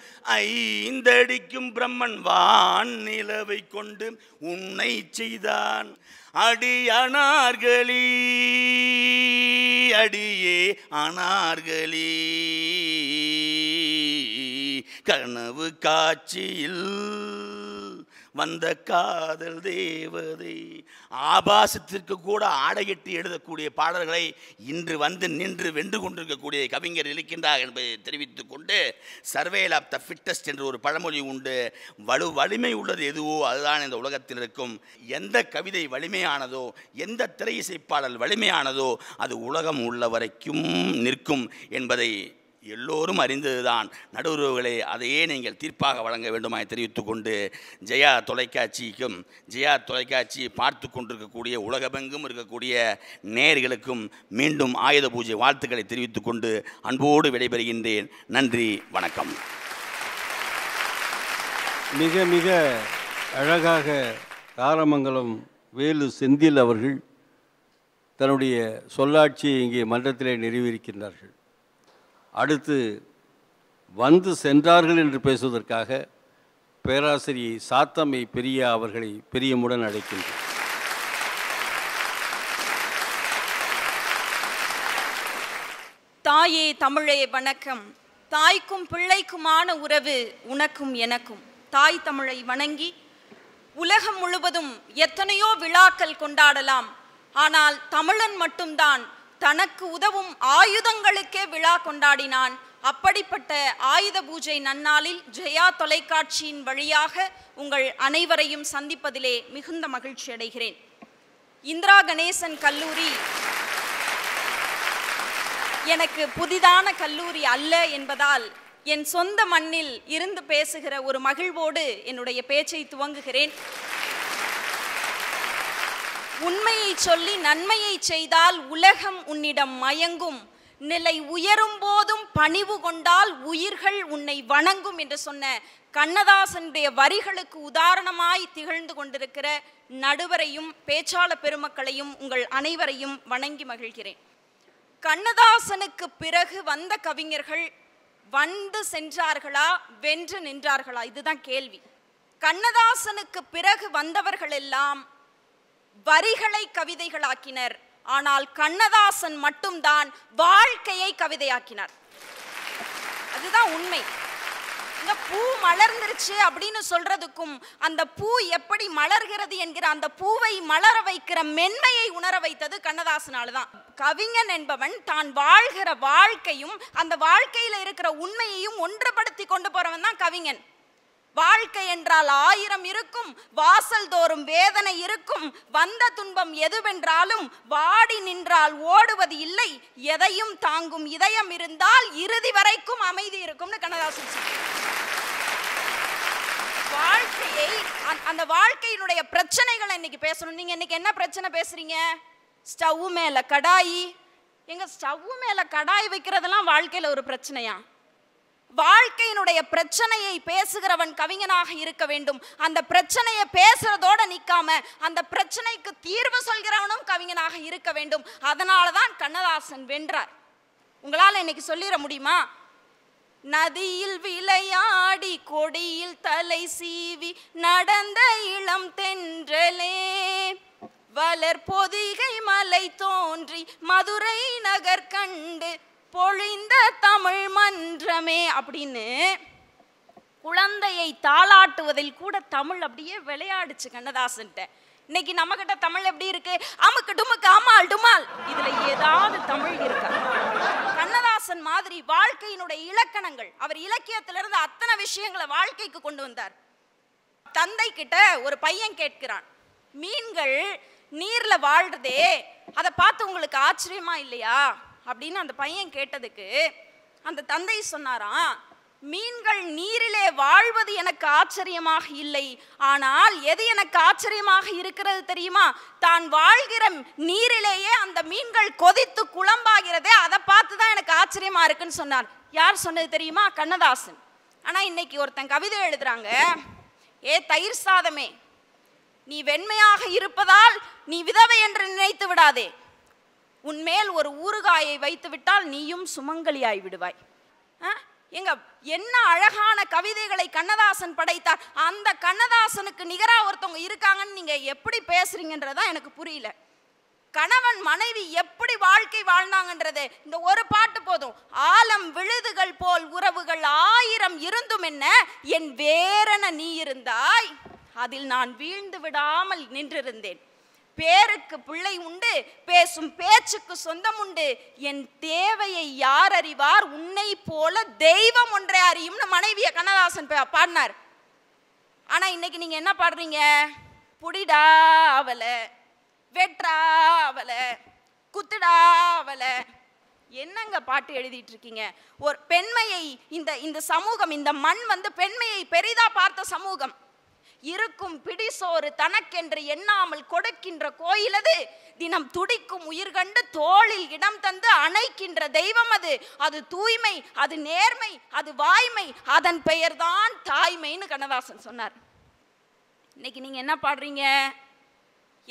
ஐந்தடிக்கும் பிரம்மன் வான் நிலவை கொண்டு உன்னை செய்தான் அடியனார்களே அடியே அனார்களே கனவு காட்சியில் வந்த காதல் தேவதை ஆபாசத்திற்கு கூட ஆடையிட்டு எழுதக்கூடிய பாடல்களை இன்று வந்து நின்று வென்று கொண்டிருக்கக்கூடிய கவிஞர் இருக்கின்றார் என்பதை தெரிவித்துக் கொண்டு சர்வேல் ஆஃப் த ஃபிட்டஸ்ட் என்று ஒரு பழமொழி உண்டு வலு வலிமை உள்ளது எதுவோ அதுதான் இந்த உலகத்தில் இருக்கும் எந்த கவிதை வலிமையானதோ எந்த திரை இசைப்பாடல் வலிமையானதோ அது உலகம் உள்ள வரைக்கும் நிற்கும் என்பதை எல்லோரும் அறிந்ததுதான் நடுவர்களை அதையே நீங்கள் தீர்ப்பாக வழங்க வேண்டுமாய் தெரிவித்துக்கொண்டு ஜெயா தொலைக்காட்சிக்கும் ஜெயா தொலைக்காட்சி பார்த்து கொண்டிருக்கக்கூடிய உலகமெங்கும் இருக்கக்கூடிய நேர்களுக்கும் மீண்டும் ஆயுத பூஜை வாழ்த்துக்களை தெரிவித்துக்கொண்டு அன்போடு விடைபெறுகின்றேன் நன்றி வணக்கம் மிக மிக அழகாக காரமங்கலம் வேலு செந்தில் அவர்கள் தன்னுடைய சொல்லாட்சியை இங்கே மன்றத்திலே நிறைவேறிக்கின்றார்கள் அடுத்து வந்து சென்றார்கள் என்று பேசுவதற்காக பேராசிரியை சாத்தம்மை பெரியா அவர்களை பெரியமுடன் அழைக்கின்றனர் தாயே தமிழே வணக்கம் தாய்க்கும் பிள்ளைக்குமான உறவு உனக்கும் எனக்கும் தாய் தமிழை வணங்கி உலகம் முழுவதும் எத்தனையோ விழாக்கள் கொண்டாடலாம் ஆனால் தமிழன் மட்டும்தான் தனக்கு உதவும் ஆயுதங்களுக்கே விழா கொண்டாடினான் அப்படிப்பட்ட ஆயுத பூஜை நன்னாளில் ஜெயா தொலைக்காட்சியின் வழியாக உங்கள் அனைவரையும் சந்திப்பதிலே மிகுந்த மகிழ்ச்சி அடைகிறேன் இந்திரா கணேசன் கல்லூரி எனக்கு புதிதான கல்லூரி அல்ல என்பதால் என் சொந்த மண்ணில் இருந்து பேசுகிற ஒரு மகிழ்வோடு என்னுடைய பேச்சை துவங்குகிறேன் உண்மையை சொல்லி நன்மையை செய்தால் உலகம் உன்னிடம் மயங்கும் நிலை உயரும் போதும் பணிவு கொண்டால் உயிர்கள் உன்னை வணங்கும் என்று சொன்ன கண்ணதாசனுடைய வரிகளுக்கு உதாரணமாய் திகழ்ந்து கொண்டிருக்கிற நடுவரையும் பேச்சாள பெருமக்களையும் உங்கள் அனைவரையும் வணங்கி மகிழ்கிறேன் கண்ணதாசனுக்கு பிறகு வந்த கவிஞர்கள் வந்து சென்றார்களா வென்று நின்றார்களா இதுதான் கேள்வி கண்ணதாசனுக்கு பிறகு வந்தவர்கள் எல்லாம் வரிகளை கவிதைகளாக்கினர் ஆனால் கண்ணதாசன் மட்டும்தான் வாழ்க்கையை கவிதையாக்கினார் அதுதான் உண்மை இந்த பூ மலர்ந்துருச்சு அப்படின்னு சொல்றதுக்கும் அந்த பூ எப்படி மலர்கிறது என்கிற அந்த பூவை மலர வைக்கிற மென்மையை உணர வைத்தது கண்ணதாசனால தான் கவிஞன் என்பவன் தான் வாழ்கிற வாழ்க்கையும் அந்த வாழ்க்கையில இருக்கிற உண்மையையும் ஒன்றுபடுத்தி கொண்டு போறவன் தான் கவிஞன் வாழ்க்கை என்றால் ஆயிரம் இருக்கும் வாசல் தோறும் வேதனை இருக்கும் வந்த துன்பம் எதுவென்றாலும் வாடி நின்றால் ஓடுவது இல்லை எதையும் தாங்கும் இதயம் இருந்தால் இறுதி வரைக்கும் அமைதி இருக்கும்னு கண்ணதாசன் வாழ்க்கையை அந்த வாழ்க்கையினுடைய பிரச்சனைகளை இன்னைக்கு பேசணும் நீங்க இன்னைக்கு என்ன பிரச்சனை பேசுறீங்க ஸ்டவ் மேல கடாயி எங்க ஸ்டவ் மேல கடாய் வைக்கிறதெல்லாம் வாழ்க்கையில ஒரு பிரச்சனையா வாழ்க்கையினுடைய பிரச்சனையை பேசுகிறவன் கவிஞனாக இருக்க வேண்டும் அந்த பிரச்சனையை பேசுறதோட நிற்காம அந்த பிரச்சனைக்கு தீர்வு சொல்கிறவனும் கவிஞனாக இருக்க வேண்டும் அதனால தான் கண்ணதாசன் வென்றார் உங்களால் இன்னைக்கு சொல்லிட முடியுமா நதியில் விளையாடி கொடியில் தலை சீவி நடந்த இளம் தென்றலே வளர் பொதிகை மலை தோன்றி மதுரை நகர் கண்டு பொழிந்த தமிழ் மன்றமே அப்படின்னு குழந்தையை தாளாட்டுவதில் கூட தமிழ் அப்படியே விளையாடுச்சு கண்ணதாசன்ட்ட இன்னைக்கு நம்ம கிட்ட தமிழ் எப்படி இருக்கு அமுக்கு டுமுக்கு அம்மாள் டுமால் இதுல ஏதாவது தமிழ் இருக்கா கண்ணதாசன் மாதிரி வாழ்க்கையினுடைய இலக்கணங்கள் அவர் இலக்கியத்திலிருந்து அத்தனை விஷயங்களை வாழ்க்கைக்கு கொண்டு வந்தார் தந்தை கிட்ட ஒரு பையன் கேட்கிறான் மீன்கள் நீர்ல வாழ்றதே அதை பார்த்து உங்களுக்கு ஆச்சரியமா இல்லையா அப்படின்னு அந்த பையன் கேட்டதுக்கு அந்த தந்தை சொன்னாராம் மீன்கள் நீரிலே வாழ்வது எனக்கு ஆச்சரியமாக இல்லை ஆனால் எது எனக்கு ஆச்சரியமாக இருக்கிறது தெரியுமா தான் வாழ்கிற நீரிலேயே அந்த மீன்கள் கொதித்து குழம்பாகிறதே அதை பார்த்து தான் எனக்கு ஆச்சரியமாக இருக்குன்னு சொன்னார் யார் சொன்னது தெரியுமா கண்ணதாசன் ஆனால் இன்னைக்கு ஒருத்தன் கவிதை எழுதுறாங்க ஏ தயிர் சாதமே நீ வெண்மையாக இருப்பதால் நீ விதவை என்று நினைத்து விடாதே உன்மேல் ஒரு ஊறுகாயை வைத்து விட்டால் நீயும் சுமங்கலியாய் விடுவாய் எங்க என்ன அழகான கவிதைகளை கண்ணதாசன் படைத்தார் அந்த கண்ணதாசனுக்கு நிகராக ஒருத்தவங்க இருக்காங்கன்னு நீங்க எப்படி பேசுறீங்கன்றதான் எனக்கு புரியல கணவன் மனைவி எப்படி வாழ்க்கை வாழ்ந்தாங்கன்றது இந்த ஒரு பாட்டு போதும் ஆலம் விழுதுகள் போல் உறவுகள் ஆயிரம் இருந்தும் என்ன என் வேறென நீ இருந்தாய் அதில் நான் வீழ்ந்து விடாமல் நின்றிருந்தேன் பேருக்கு பிள்ளை உண்டு பேசும் பேச்சுக்கு சொந்தம் உண்டு என் தேவையை யார் அறிவார் உன்னை போல தெய்வம் ஒன்றை அறியும்னு மனைவிய கண்ணதாசன் பாடினார் ஆனா இன்னைக்கு நீங்க என்ன பாடுறீங்க புடிடா அவல வெற்றா அவல குத்துடா அவல என்னங்க பாட்டு எழுதிட்டு இருக்கீங்க ஒரு பெண்மையை இந்த இந்த சமூகம் இந்த மண் வந்து பெண்மையை பெரிதா பார்த்த சமூகம் இருக்கும் பிடிசோறு தனக்கென்று எண்ணாமல் கொடுக்கின்ற கோயிலது தினம் துடிக்கும் உயிர்கண்டு தோளில் இடம் தந்து அணைக்கின்ற தெய்வம் அது அது தூய்மை அது நேர்மை அது வாய்மை அதன் பெயர்தான் தாய்மைன்னு கண்ணதாசன் சொன்னார் இன்னைக்கு நீங்க என்ன பாடுறீங்க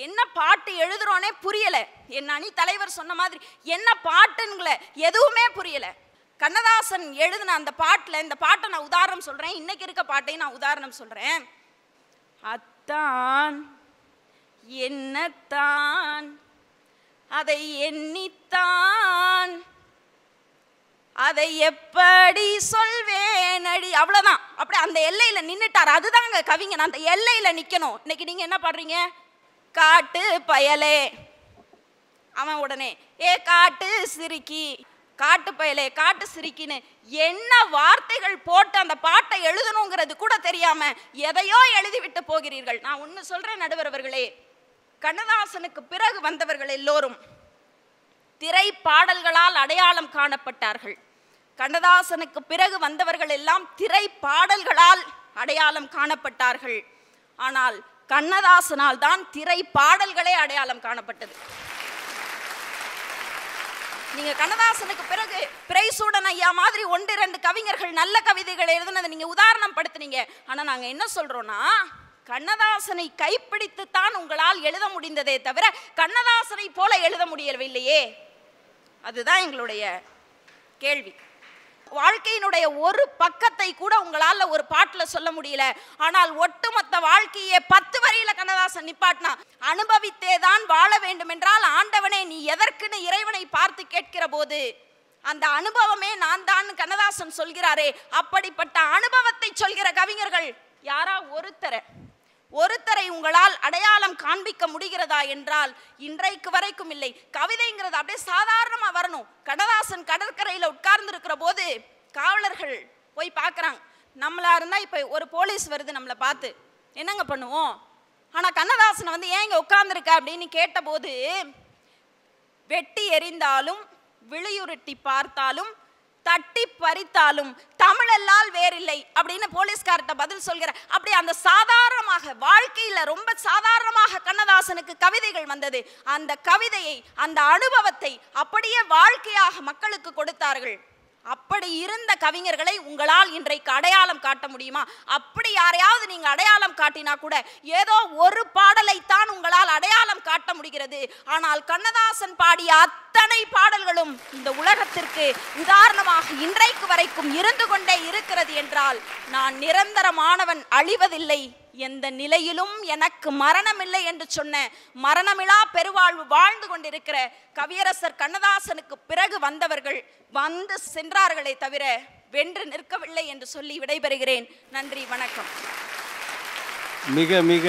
என்ன பாட்டு எழுதுறோனே புரியல என் அணி தலைவர் சொன்ன மாதிரி என்ன பாட்டுங்கள எதுவுமே புரியல கண்ணதாசன் எழுதின அந்த பாட்டில் இந்த பாட்டை நான் உதாரணம் சொல்கிறேன் இன்னைக்கு இருக்க பாட்டையும் நான் உதாரணம் சொல்கிறேன் அத்தான் என்னத்தான் அதை எண்ணித்தான் அதை எப்படி சொல்வேன் அடி அவ்வளவுதான் அப்படி அந்த எல்லையில் நின்றுட்டார் அதுதாங்க கவிஞன் அந்த எல்லையில் நிற்கணும் இன்னைக்கு நீங்கள் என்ன பண்றீங்க காட்டு பயலே அவன் உடனே ஏ காட்டு சிரிக்கி காட்டு பயலே காட்டு சிரிக்கின்னு என்ன வார்த்தைகள் போட்டு அந்த பாட்டை எழுதணுங்கிறது கூட தெரியாம எதையோ எழுதி விட்டு போகிறீர்கள் நான் ஒன்று சொல்றேன் நடுவர் அவர்களே கண்ணதாசனுக்கு பிறகு வந்தவர்கள் எல்லோரும் திரை பாடல்களால் அடையாளம் காணப்பட்டார்கள் கண்ணதாசனுக்கு பிறகு வந்தவர்கள் எல்லாம் திரை பாடல்களால் அடையாளம் காணப்பட்டார்கள் ஆனால் கண்ணதாசனால் தான் திரை பாடல்களே அடையாளம் காணப்பட்டது நீங்கள் கண்ணதாசனுக்கு பிறகு பிரைசூடன் ஐயா மாதிரி ஒன்று ரெண்டு கவிஞர்கள் நல்ல கவிதைகள் எழுதுனதை நீங்கள் உதாரணம் படுத்துனீங்க ஆனால் நாங்கள் என்ன சொல்கிறோன்னா கண்ணதாசனை கைப்பிடித்து தான் உங்களால் எழுத முடிந்ததே தவிர கண்ணதாசனை போல எழுத முடியவில்லையே அதுதான் எங்களுடைய கேள்வி வாழ்க்கையினுடைய ஒரு பக்கத்தை கூட உங்களால் ஒரு பாட்டில் சொல்ல முடியல ஆனால் ஒட்டுமொத்த வாழ்க்கையே பத்து வரியில கண்ணதாசன் நிப்பாட்டினா அனுபவித்தே தான் வாழ வேண்டும் என்றால் ஆண்டவனே நீ எதற்குன்னு இறைவனை பார்த்து கேட்கிற போது அந்த அனுபவமே நான் தான் கண்ணதாசன் சொல்கிறாரே அப்படிப்பட்ட அனுபவத்தை சொல்கிற கவிஞர்கள் யாரா ஒருத்தரை ஒருத்தரை உங்களால் அடையாளம் காண்பிக்க முடிகிறதா என்றால் இன்றைக்கு வரைக்கும் இல்லை கவிதைங்கிறது அப்படியே சாதாரணமாக வரணும் கடதாசன் கடற்கரையில் உட்கார்ந்து இருக்கிற போது காவலர்கள் போய் பார்க்குறாங்க நம்மளா இருந்தால் இப்போ ஒரு போலீஸ் வருது நம்மளை பார்த்து என்னங்க பண்ணுவோம் ஆனால் கண்ணதாசனை வந்து ஏன் இங்கே உட்கார்ந்துருக்க அப்படின்னு கேட்டபோது வெட்டி எரிந்தாலும் விழியுருட்டி பார்த்தாலும் தட்டி பறித்தாலும் தமிழல்லால் வேறில்லை அப்படின்னு போலீஸ்கார்ட்ட பதில் சொல்கிற அப்படி அந்த சாதாரணமாக வாழ்க்கையில் ரொம்ப சாதாரணமாக கண்ணதாசனுக்கு கவிதைகள் வந்தது அந்த கவிதையை அந்த அனுபவத்தை அப்படியே வாழ்க்கையாக மக்களுக்கு கொடுத்தார்கள் அப்படி இருந்த கவிஞர்களை உங்களால் இன்றைக்கு அடையாளம் காட்ட முடியுமா அப்படி யாரையாவது நீங்கள் அடையாளம் காட்டினா கூட ஏதோ ஒரு பாடலைத்தான் உங்களால் அடையாளம் காட்ட முடிகிறது ஆனால் கண்ணதாசன் பாடிய அத்தனை பாடல்களும் இந்த உலகத்திற்கு உதாரணமாக இன்றைக்கு வரைக்கும் இருந்து கொண்டே இருக்கிறது என்றால் நான் நிரந்தரமானவன் அழிவதில்லை எந்த நிலையிலும் எனக்கு மரணம் இல்லை என்று சொன்ன மரணமிலா பெருவாழ்வு வாழ்ந்து கொண்டிருக்கிற கவியரசர் கண்ணதாசனுக்கு பிறகு வந்தவர்கள் வந்து சென்றார்களே தவிர வென்று நிற்கவில்லை என்று சொல்லி விடைபெறுகிறேன் நன்றி வணக்கம் மிக மிக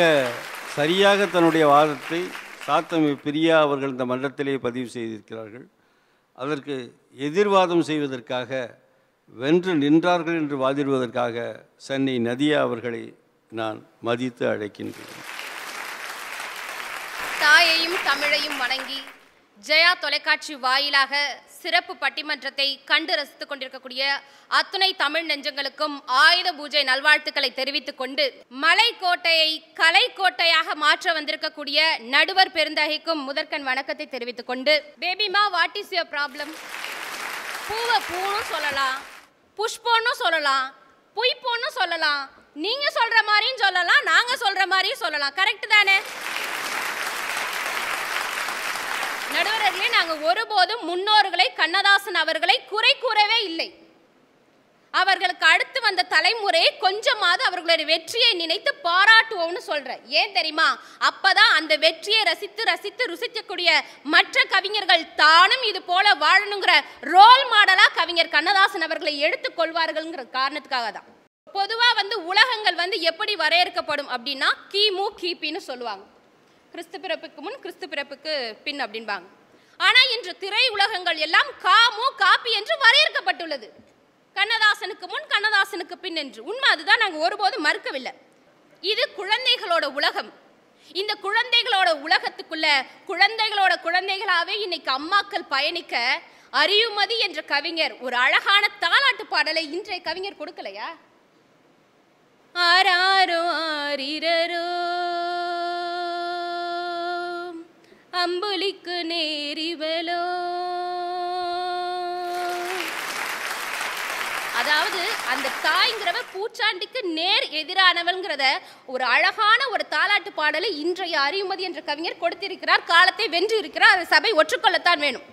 சரியாக தன்னுடைய வாதத்தை சாத்தமி பிரியா அவர்கள் இந்த மன்றத்திலே பதிவு செய்திருக்கிறார்கள் அதற்கு எதிர்வாதம் செய்வதற்காக வென்று நின்றார்கள் என்று வாதிடுவதற்காக சென்னை நதியா அவர்களை நான் மதித்து அழைக்கின்றேன் தாயையும் தமிழையும் வணங்கி ஜெயா தொலைக்காட்சி வாயிலாக சிறப்பு பட்டிமன்றத்தை கண்டு ரசித்துக் கொண்டிருக்கக்கூடிய அத்துணை தமிழ் நெஞ்சங்களுக்கும் ஆயுத பூஜை நல்வாழ்த்துக்களை தெரிவித்துக் கொண்டு மலை கோட்டையை கலை கோட்டையாக மாற்ற வந்திருக்கக்கூடிய நடுவர் பெருந்தகைக்கும் முதற்கண் வணக்கத்தை தெரிவித்துக் கொண்டு பேபிமா வாட் இஸ் யுவர் ப்ராப்ளம் பூவை பூன்னு சொல்லலாம் புஷ்போன்னு சொல்லலாம் பொய்ப்போன்னு சொல்லலாம் நீங்க சொல்ற மாதிரியும் சொல்லலாம் நாங்க சொல்ற மாதிரியும் சொல்லலாம் கரெக்ட் தானே நடுவர்களே நாங்க ஒருபோதும் முன்னோர்களை கண்ணதாசன் அவர்களை குறை கூறவே இல்லை அவர்களுக்கு அடுத்து வந்த தலைமுறை கொஞ்சமாவது அவர்களுடைய வெற்றியை நினைத்து பாராட்டுவோம்னு சொல்றேன் ஏன் தெரியுமா அப்பதான் அந்த வெற்றியை ரசித்து ரசித்து ருசிக்கக்கூடிய மற்ற கவிஞர்கள் தானும் இது போல வாழணுங்கிற ரோல் மாடலா கவிஞர் கண்ணதாசன் அவர்களை எடுத்துக் எடுத்துக்கொள்வார்கள்ங்கிற காரணத்துக்காக தான் பொதுவாக வந்து உலகங்கள் வந்து எப்படி வரையறுக்கப்படும் அப்படின்னா கிமு கிபின்னு சொல்லுவாங்க கிறிஸ்து பிறப்புக்கு முன் கிறிஸ்து பிறப்புக்கு பின் அப்படின்பாங்க ஆனால் இன்று திரை உலகங்கள் எல்லாம் காமு காப்பி என்று வரையறுக்கப்பட்டுள்ளது கண்ணதாசனுக்கு முன் கண்ணதாசனுக்கு பின் என்று உண்மை அதுதான் நாங்கள் ஒருபோதும் மறுக்கவில்லை இது குழந்தைகளோட உலகம் இந்த குழந்தைகளோட உலகத்துக்குள்ள குழந்தைகளோட குழந்தைகளாவே இன்னைக்கு அம்மாக்கள் பயணிக்க அறியுமதி என்ற கவிஞர் ஒரு அழகான தாலாட்டு பாடலை இன்றைய கவிஞர் கொடுக்கலையா ஆராரோ ஆரிரரோ அம்புலிக்கு நேரிவலோ அதாவது அந்த தாய்ங்கிறவ பூச்சாண்டிக்கு நேர் எதிரானவள்ங்கிறத ஒரு அழகான ஒரு தாலாட்டு பாடலை இன்றைய அறிவுமதி என்ற கவிஞர் கொடுத்திருக்கிறார் காலத்தை வென்று இருக்கிறார் அதை சபை ஒற்றுக்கொள்ளத்தான் வேணும்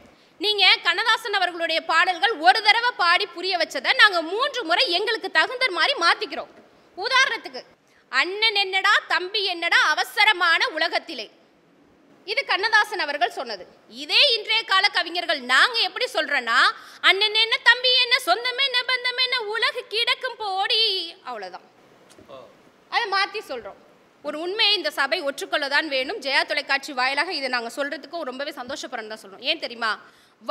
நீங்கள் கண்ணதாசன் அவர்களுடைய பாடல்கள் ஒரு தடவை பாடி புரிய வச்சதை நாங்கள் மூன்று முறை எங்களுக்கு தகுந்த மாதிரி மாற்றிக்கிறோம் உதாரணத்துக்கு அண்ணன் என்னடா தம்பி என்னடா அவசரமான உலகத்திலே இது கண்ணதாசன் அவர்கள் சொன்னது இதே இன்றைய கால கவிஞர்கள் நாங்க எப்படி சொல்றோன்னா அண்ணன் என்ன தம்பி என்ன சொந்தமே என்ன என்ன உலக கிடக்கும் போடி அவ்வளவுதான் அதை மாத்தி சொல்றோம் ஒரு உண்மையை இந்த சபை ஒற்றுக்கொள்ள தான் வேணும் ஜெயா தொலைக்காட்சி வாயிலாக இதை நாங்கள் சொல்றதுக்கும் ரொம்பவே சந்தோஷப்படுறோம் தான் சொல்றோம் ஏன் தெரியுமா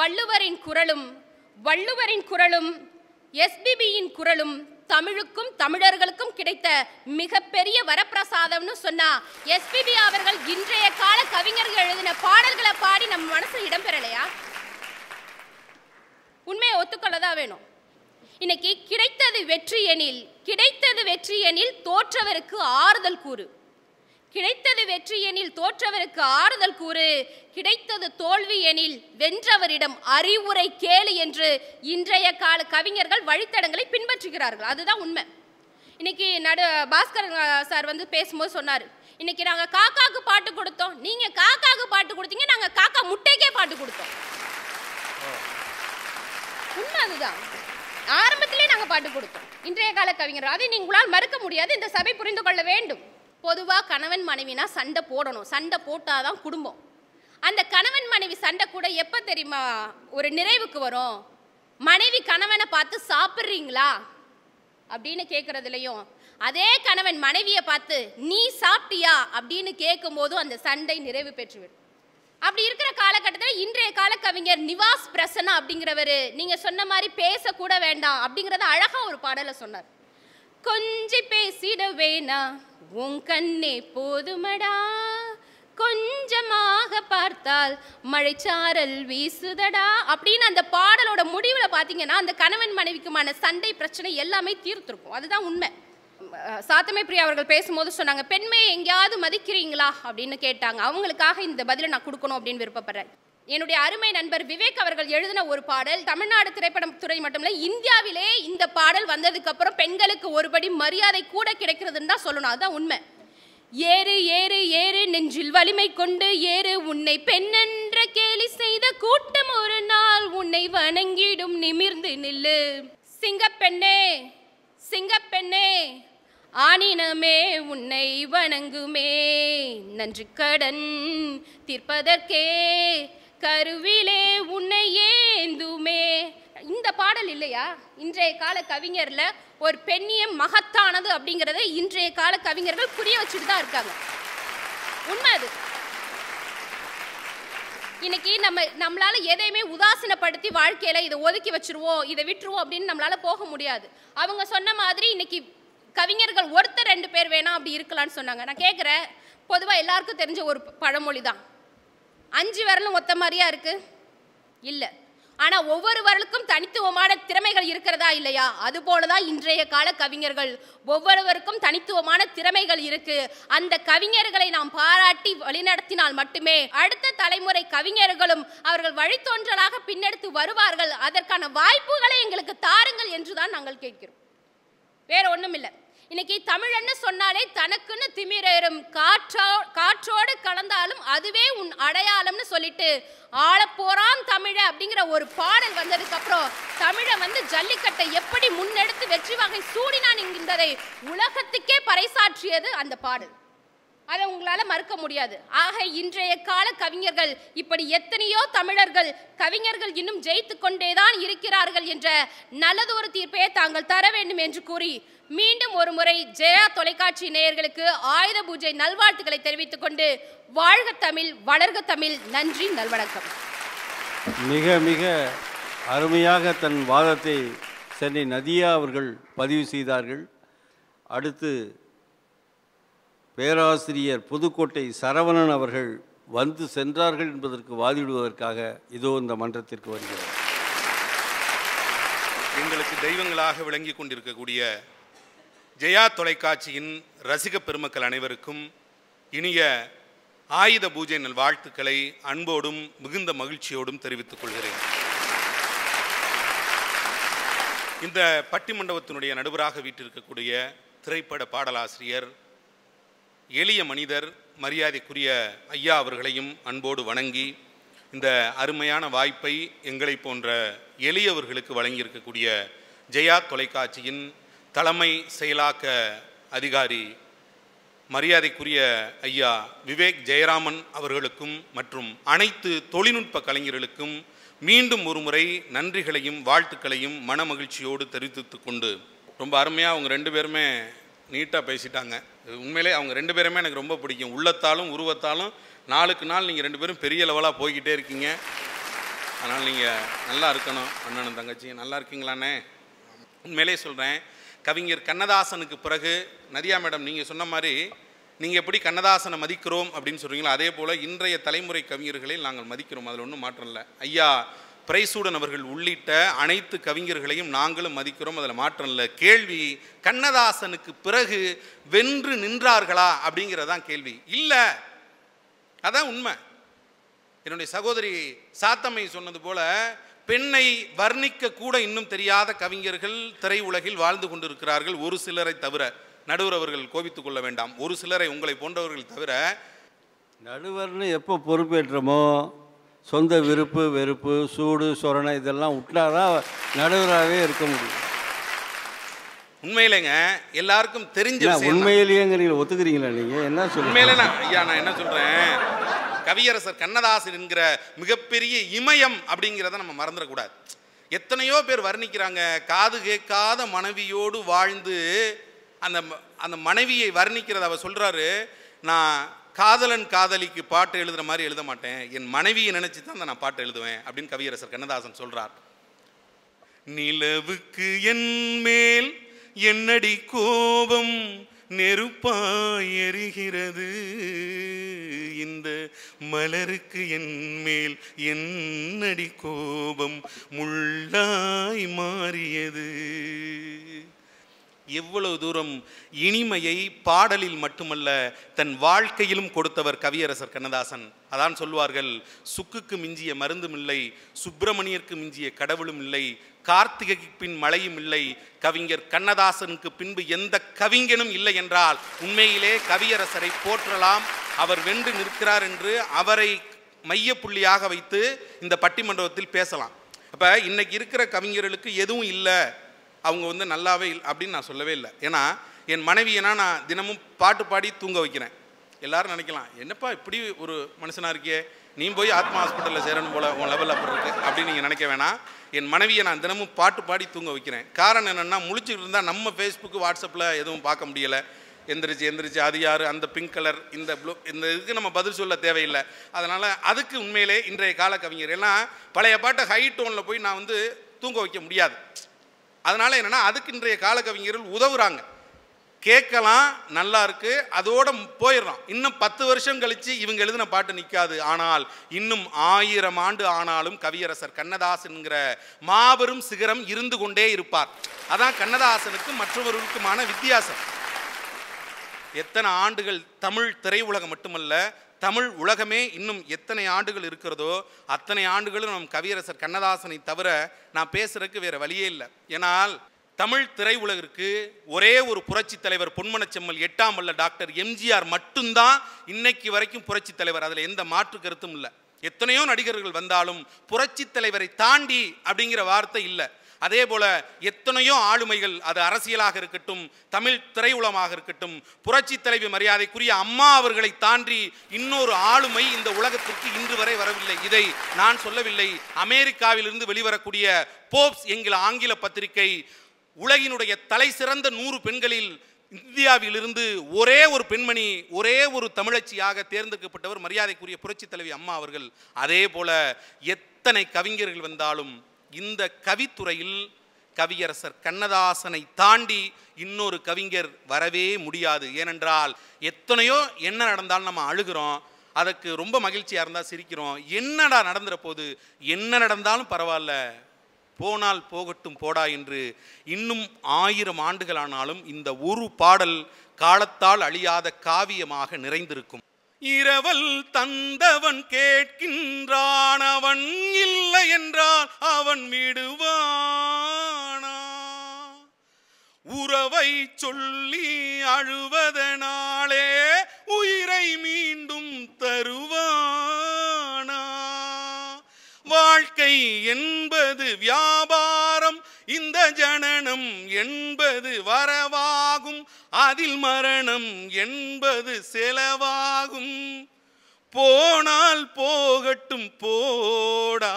வள்ளுவரின் குரலும் வள்ளுவரின் குரலும் எஸ்பிபியின் குரலும் தமிழுக்கும் தமிழர்களுக்கும் கிடைத்த மிகப்பெரிய வரப்பிரசாதம்னு சொன்னா எஸ்பிபி அவர்கள் இன்றைய கால கவிஞர்கள் எழுதின பாடல்களை பாடி நம்ம மனசில் இடம்பெறலையா உண்மையை ஒத்துக்கொள்ளதா வேணும் இன்னைக்கு கிடைத்தது வெற்றி எனில் கிடைத்தது வெற்றி எனில் தோற்றவருக்கு ஆறுதல் கூறு கிடைத்தது வெற்றி எனில் தோற்றவருக்கு ஆறுதல் கூறு கிடைத்தது தோல்வி எனில் வென்றவரிடம் அறிவுரை கேளு என்று இன்றைய கால கவிஞர்கள் வழித்தடங்களை பின்பற்றுகிறார்கள் அதுதான் உண்மை இன்னைக்கு நடு பாஸ்கர் சார் வந்து பேசும்போது சொன்னார் இன்னைக்கு நாங்கள் காக்காவுக்கு பாட்டு கொடுத்தோம் நீங்கள் காக்காவுக்கு பாட்டு கொடுத்தீங்க நாங்கள் காக்கா முட்டைக்கே பாட்டு கொடுத்தோம் உண்மை அதுதான் ஆரம்பத்திலே நாங்கள் பாட்டு கொடுத்தோம் இன்றைய கால கவிஞர் அதை நீங்களால் மறுக்க முடியாது இந்த சபை புரிந்து கொள்ள வேண்டும் பொதுவாக கணவன் மனைவினா சண்டை போடணும் சண்டை போட்டால் தான் குடும்பம் அந்த கணவன் மனைவி சண்டை கூட எப்போ தெரியுமா ஒரு நிறைவுக்கு வரும் மனைவி கணவனை பார்த்து சாப்பிட்றீங்களா அப்படின்னு கேட்குறதுலையும் அதே கணவன் மனைவியை பார்த்து நீ சாப்பிட்டியா அப்படின்னு கேட்கும்போதும் அந்த சண்டை நிறைவு பெற்றுவிடும் அப்படி இருக்கிற காலகட்டத்தில் இன்றைய கால கவிஞர் நிவாஸ் பிரசன்னா அப்படிங்கிறவர் நீங்கள் சொன்ன மாதிரி பேசக்கூட வேண்டாம் அப்படிங்கிறத அழகாக ஒரு பாடலை சொன்னார் கொஞ்சி பேசிட வேணா உன் கண்ணே போதுமடா கொஞ்சமாக பார்த்தால் மழைச்சாரல் வீசுதடா அப்படின்னு அந்த பாடலோட முடிவில் பார்த்தீங்கன்னா அந்த கணவன் மனைவிக்குமான சண்டை பிரச்சனை எல்லாமே தீர்த்துருக்கும் அதுதான் உண்மை சாத்தமே பிரியா அவர்கள் பேசும்போது சொன்னாங்க பெண்மையை எங்கேயாவது மதிக்கிறீங்களா அப்படின்னு கேட்டாங்க அவங்களுக்காக இந்த பதிலை நான் கொடுக்கணும் அப்படின்னு விருப்பப்படுறேன் என்னுடைய அருமை நண்பர் விவேக் அவர்கள் எழுதின ஒரு பாடல் தமிழ்நாடு திரைப்படம் துறை மட்டுமில்ல இந்தியாவிலே இந்த பாடல் வந்ததுக்கப்புறம் பெண்களுக்கு ஒருபடி மரியாதை கூட கிடைக்கிறதுன்னு தான் சொல்லணும் அதுதான் உண்மை ஏறு ஏறு ஏறு நெஞ்சில் வலிமை கொண்டு ஏறு உன்னை பெண்ணென்ற கேலி செய்த கூட்டம் ஒரு நாள் உன்னை வணங்கிடும் நிமிர்ந்து நில்லு சிங்கப்பெண்ணே சிங்கப்பெண்ணே ஆனினமே உன்னை வணங்குமே நன்றி கடன் தீர்ப்பதற்கே கருவிலே உன்னை ஏந்துமே இந்த பாடல் இல்லையா இன்றைய கால கவிஞரில் ஒரு பெண்ணியம் மகத்தானது அப்படிங்கிறத இன்றைய கால கவிஞர்கள் புரிய வச்சுட்டு தான் இருக்காங்க உண்மை அது இன்னைக்கு நம்ம நம்மளால எதையுமே உதாசீனப்படுத்தி வாழ்க்கையில இதை ஒதுக்கி வச்சிருவோம் இதை விட்டுருவோம் அப்படின்னு நம்மளால போக முடியாது அவங்க சொன்ன மாதிரி இன்னைக்கு கவிஞர்கள் ஒருத்தர் ரெண்டு பேர் வேணாம் அப்படி இருக்கலாம்னு சொன்னாங்க நான் கேட்குறேன் பொதுவாக எல்லாருக்கும் தெரிஞ்ச ஒரு பழமொழி தான் அஞ்சு விரலும் ஒத்த மாதிரியா இருக்கு இல்லை ஆனால் ஒவ்வொரு வரலுக்கும் தனித்துவமான திறமைகள் இருக்கிறதா இல்லையா அதுபோல தான் இன்றைய கால கவிஞர்கள் ஒவ்வொருவருக்கும் தனித்துவமான திறமைகள் இருக்கு அந்த கவிஞர்களை நாம் பாராட்டி வழிநடத்தினால் மட்டுமே அடுத்த தலைமுறை கவிஞர்களும் அவர்கள் வழித்தோன்றலாக பின்னெடுத்து வருவார்கள் அதற்கான வாய்ப்புகளை எங்களுக்கு தாருங்கள் என்றுதான் நாங்கள் கேட்கிறோம் வேற ஒன்றும் இல்லை இன்னைக்கு தமிழன்னு சொன்னாலே தனக்குன்னு திமிரேறும் காற்றோ காற்றோடு கலந்தாலும் அதுவே உன் அடையாளம்னு சொல்லிட்டு ஆளப்போறான் தமிழ அப்படிங்கிற ஒரு பாடல் வந்ததுக்கு அப்புறம் தமிழை வந்து ஜல்லிக்கட்டை எப்படி முன்னெடுத்து வெற்றி வகை சூடினான் என்கின்றதை உலகத்துக்கே பறைசாற்றியது அந்த பாடல் அதை உங்களால் மறுக்க முடியாது ஆக இன்றைய கால கவிஞர்கள் இப்படி எத்தனையோ தமிழர்கள் கவிஞர்கள் இன்னும் ஜெயித்து கொண்டேதான் இருக்கிறார்கள் என்ற நல்லதொரு தீர்ப்பையே தாங்கள் தர வேண்டும் என்று கூறி மீண்டும் ஒரு முறை ஜெயா தொலைக்காட்சி நேயர்களுக்கு ஆயுத பூஜை நல்வாழ்த்துக்களை தெரிவித்துக் கொண்டு வாழ்க தமிழ் வளர்க தமிழ் நன்றி நல்வணக்கம் மிக மிக அருமையாக தன் வாதத்தை சென்னை நதியா அவர்கள் பதிவு செய்தார்கள் அடுத்து பேராசிரியர் புதுக்கோட்டை சரவணன் அவர்கள் வந்து சென்றார்கள் என்பதற்கு வாதிடுவதற்காக இதோ இந்த மன்றத்திற்கு வருகிறார் எங்களுக்கு தெய்வங்களாக விளங்கி கொண்டிருக்கக்கூடிய ஜெயா தொலைக்காட்சியின் ரசிக பெருமக்கள் அனைவருக்கும் இனிய ஆயுத பூஜை நல் வாழ்த்துக்களை அன்போடும் மிகுந்த மகிழ்ச்சியோடும் தெரிவித்துக் கொள்கிறேன் இந்த பட்டிமண்டபத்தினுடைய நடுவராக வீட்டிருக்கக்கூடிய திரைப்பட பாடலாசிரியர் எளிய மனிதர் மரியாதைக்குரிய ஐயா அவர்களையும் அன்போடு வணங்கி இந்த அருமையான வாய்ப்பை எங்களை போன்ற எளியவர்களுக்கு வழங்கியிருக்கக்கூடிய ஜெயா தொலைக்காட்சியின் தலைமை செயலாக்க அதிகாரி மரியாதைக்குரிய ஐயா விவேக் ஜெயராமன் அவர்களுக்கும் மற்றும் அனைத்து தொழில்நுட்ப கலைஞர்களுக்கும் மீண்டும் ஒரு முறை நன்றிகளையும் வாழ்த்துக்களையும் மன மகிழ்ச்சியோடு தெரிவித்து கொண்டு ரொம்ப அருமையாக அவங்க ரெண்டு பேருமே நீட்டாக பேசிட்டாங்க உண்மையிலே அவங்க ரெண்டு பேருமே எனக்கு ரொம்ப பிடிக்கும் உள்ளத்தாலும் உருவத்தாலும் நாளுக்கு நாள் நீங்கள் ரெண்டு பேரும் பெரிய லெவலாக போய்கிட்டே இருக்கீங்க அதனால் நீங்கள் நல்லா இருக்கணும் அண்ணனும் தங்கச்சி நல்லா இருக்கீங்களாண்ணே உண்மையிலே சொல்கிறேன் கவிஞர் கண்ணதாசனுக்கு பிறகு நதியா மேடம் நீங்கள் சொன்ன மாதிரி நீங்கள் எப்படி கண்ணதாசனை மதிக்கிறோம் அப்படின்னு சொல்கிறீங்களோ அதே போல் இன்றைய தலைமுறை கவிஞர்களை நாங்கள் மதிக்கிறோம் அதில் ஒன்றும் மாற்றம் இல்லை ஐயா பிரைசூடன் அவர்கள் உள்ளிட்ட அனைத்து கவிஞர்களையும் நாங்களும் மதிக்கிறோம் அதில் மாற்றம் இல்லை கேள்வி கண்ணதாசனுக்கு பிறகு வென்று நின்றார்களா அப்படிங்கிறதான் கேள்வி இல்லை அதான் உண்மை என்னுடைய சகோதரி சாத்தம்மை சொன்னது போல் பெண்ணை வர்ணிக்க கூட இன்னும் தெரியாத கவிஞர்கள் திரையுலகில் வாழ்ந்து கொண்டிருக்கிறார்கள் ஒரு சிலரை தவிர நடுவர் அவர்கள் கோபித்துக் கொள்ள வேண்டாம் ஒரு சிலரை உங்களை போன்றவர்கள் தவிர நடுவர்னு எப்போ பொறுப்பேற்றமோ சொந்த விருப்பு வெறுப்பு சூடு சொரணை இதெல்லாம் விட்டாதான் நடுவராகவே இருக்க முடியும் உண்மையிலேங்க எல்லாருக்கும் தெரிஞ்ச உண்மையிலேங்கிறீங்க ஒத்துக்கிறீங்களா நீங்கள் என்ன சொல்ல உண்மையிலே நான் ஐயா நான் என்ன சொல்கிறேன் கவியரசர் கண்ணதாசன் என்கிற மிகப்பெரிய இமயம் அப்படிங்கிறத நம்ம மறந்துடக்கூடாது எத்தனையோ பேர் வர்ணிக்கிறாங்க காது கேட்காத மனைவியோடு வாழ்ந்து அந்த அந்த மனைவியை வர்ணிக்கிறத அவர் சொல்கிறாரு நான் காதலன் காதலிக்கு பாட்டு எழுதுகிற மாதிரி எழுத மாட்டேன் என் மனைவியை நினச்சி தான் நான் பாட்டு எழுதுவேன் அப்படின்னு கவியரசர் கண்ணதாசன் சொல்கிறார் நிலவுக்கு என் மேல் என்னடி கோபம் நெருப்பாய் எரிகிறது இந்த மலருக்கு என்மேல் என்னடி கோபம் முள்ளாய் மாறியது எவ்வளவு தூரம் இனிமையை பாடலில் மட்டுமல்ல தன் வாழ்க்கையிலும் கொடுத்தவர் கவியரசர் கண்ணதாசன் அதான் சொல்வார்கள் சுக்குக்கு மிஞ்சிய மருந்தும் இல்லை சுப்பிரமணியருக்கு மிஞ்சிய கடவுளும் இல்லை கார்த்திகைக்கு பின் மழையும் இல்லை கவிஞர் கண்ணதாசனுக்கு பின்பு எந்த கவிஞனும் இல்லை என்றால் உண்மையிலே கவியரசரை போற்றலாம் அவர் வென்று நிற்கிறார் என்று அவரை மையப்புள்ளியாக வைத்து இந்த பட்டிமண்டபத்தில் பேசலாம் அப்போ இன்றைக்கி இருக்கிற கவிஞர்களுக்கு எதுவும் இல்லை அவங்க வந்து நல்லாவே இல்லை அப்படின்னு நான் சொல்லவே இல்லை ஏன்னா என் மனைவியனா நான் தினமும் பாட்டு பாடி தூங்க வைக்கிறேன் எல்லாரும் நினைக்கலாம் என்னப்பா இப்படி ஒரு மனுஷனாக இருக்கே நீ போய் ஆத்மா ஹாஸ்பிட்டலில் சேரணும் போல் உன் லெவல் அப்படி இருக்குது அப்படின்னு நீங்கள் நினைக்க வேணாம் என் மனைவியை நான் தினமும் பாட்டு பாடி தூங்க வைக்கிறேன் காரணம் என்னென்னா முழிச்சுட்டு இருந்தால் நம்ம ஃபேஸ்புக்கு வாட்ஸ்அப்பில் எதுவும் பார்க்க முடியலை எந்திரிச்சு எந்திரிச்சு அது யார் அந்த பிங்க் கலர் இந்த ப்ளூ இந்த இதுக்கு நம்ம பதில் சொல்ல தேவையில்லை அதனால் அதுக்கு உண்மையிலே இன்றைய கால கவிஞர் ஏன்னா பழைய பாட்டை ஹை டோனில் போய் நான் வந்து தூங்க வைக்க முடியாது அதனால் என்னென்னா அதுக்கு இன்றைய கால கவிஞர்கள் உதவுறாங்க கேட்கலாம் நல்லா இருக்கு அதோட போயிடுறோம் இன்னும் பத்து வருஷம் கழிச்சு இவங்க எழுதின பாட்டு நிற்காது ஆனால் இன்னும் ஆயிரம் ஆண்டு ஆனாலும் கவியரசர் கண்ணதாசனுங்கிற மாபெரும் சிகரம் இருந்து கொண்டே இருப்பார் அதான் கண்ணதாசனுக்கு மற்றவருக்குமான வித்தியாசம் எத்தனை ஆண்டுகள் தமிழ் திரையுலகம் மட்டுமல்ல தமிழ் உலகமே இன்னும் எத்தனை ஆண்டுகள் இருக்கிறதோ அத்தனை ஆண்டுகளும் நம் கவியரசர் கண்ணதாசனை தவிர நான் பேசுறதுக்கு வேறு வழியே இல்லை ஏன்னால் தமிழ் திரையுலகிற்கு ஒரே ஒரு புரட்சி தலைவர் பொன்மனச்செம்மல் எட்டாம் வல்ல டாக்டர் எம்ஜிஆர் மட்டும்தான் இன்னைக்கு வரைக்கும் புரட்சி தலைவர் அதில் எந்த மாற்று கருத்தும் இல்லை எத்தனையோ நடிகர்கள் வந்தாலும் புரட்சி தலைவரை தாண்டி அப்படிங்கிற வார்த்தை இல்லை அதே போல எத்தனையோ ஆளுமைகள் அது அரசியலாக இருக்கட்டும் தமிழ் திரையுலமாக இருக்கட்டும் புரட்சி தலைவி மரியாதைக்குரிய அம்மா அவர்களை தாண்டி இன்னொரு ஆளுமை இந்த உலகத்திற்கு இன்று வரை வரவில்லை இதை நான் சொல்லவில்லை அமெரிக்காவிலிருந்து வெளிவரக்கூடிய போப்ஸ் என்கிற ஆங்கில பத்திரிகை உலகினுடைய தலை சிறந்த நூறு பெண்களில் இந்தியாவிலிருந்து ஒரே ஒரு பெண்மணி ஒரே ஒரு தமிழச்சியாக தேர்ந்தெடுக்கப்பட்டவர் மரியாதைக்குரிய புரட்சி தலைவி அம்மா அவர்கள் அதே போல எத்தனை கவிஞர்கள் வந்தாலும் இந்த கவித்துறையில் கவியரசர் கண்ணதாசனை தாண்டி இன்னொரு கவிஞர் வரவே முடியாது ஏனென்றால் எத்தனையோ என்ன நடந்தாலும் நம்ம அழுகிறோம் அதற்கு ரொம்ப மகிழ்ச்சியாக இருந்தால் சிரிக்கிறோம் என்னடா நடந்துற போது என்ன நடந்தாலும் பரவாயில்ல போனால் போகட்டும் போடா என்று இன்னும் ஆயிரம் ஆண்டுகளானாலும் இந்த ஒரு பாடல் காலத்தால் அழியாத காவியமாக நிறைந்திருக்கும் இரவல் தந்தவன் கேட்கின்றான் அவன் இல்லை என்றால் அவன் விடுவானா உறவை சொல்லி அழுவதனாலே உயிரை மீண்டும் தருவ வாழ்க்கை என்பது வியாபாரம் இந்த ஜனனம் என்பது வரவாகும் அதில் மரணம் என்பது செலவாகும் போனால் போகட்டும் போடா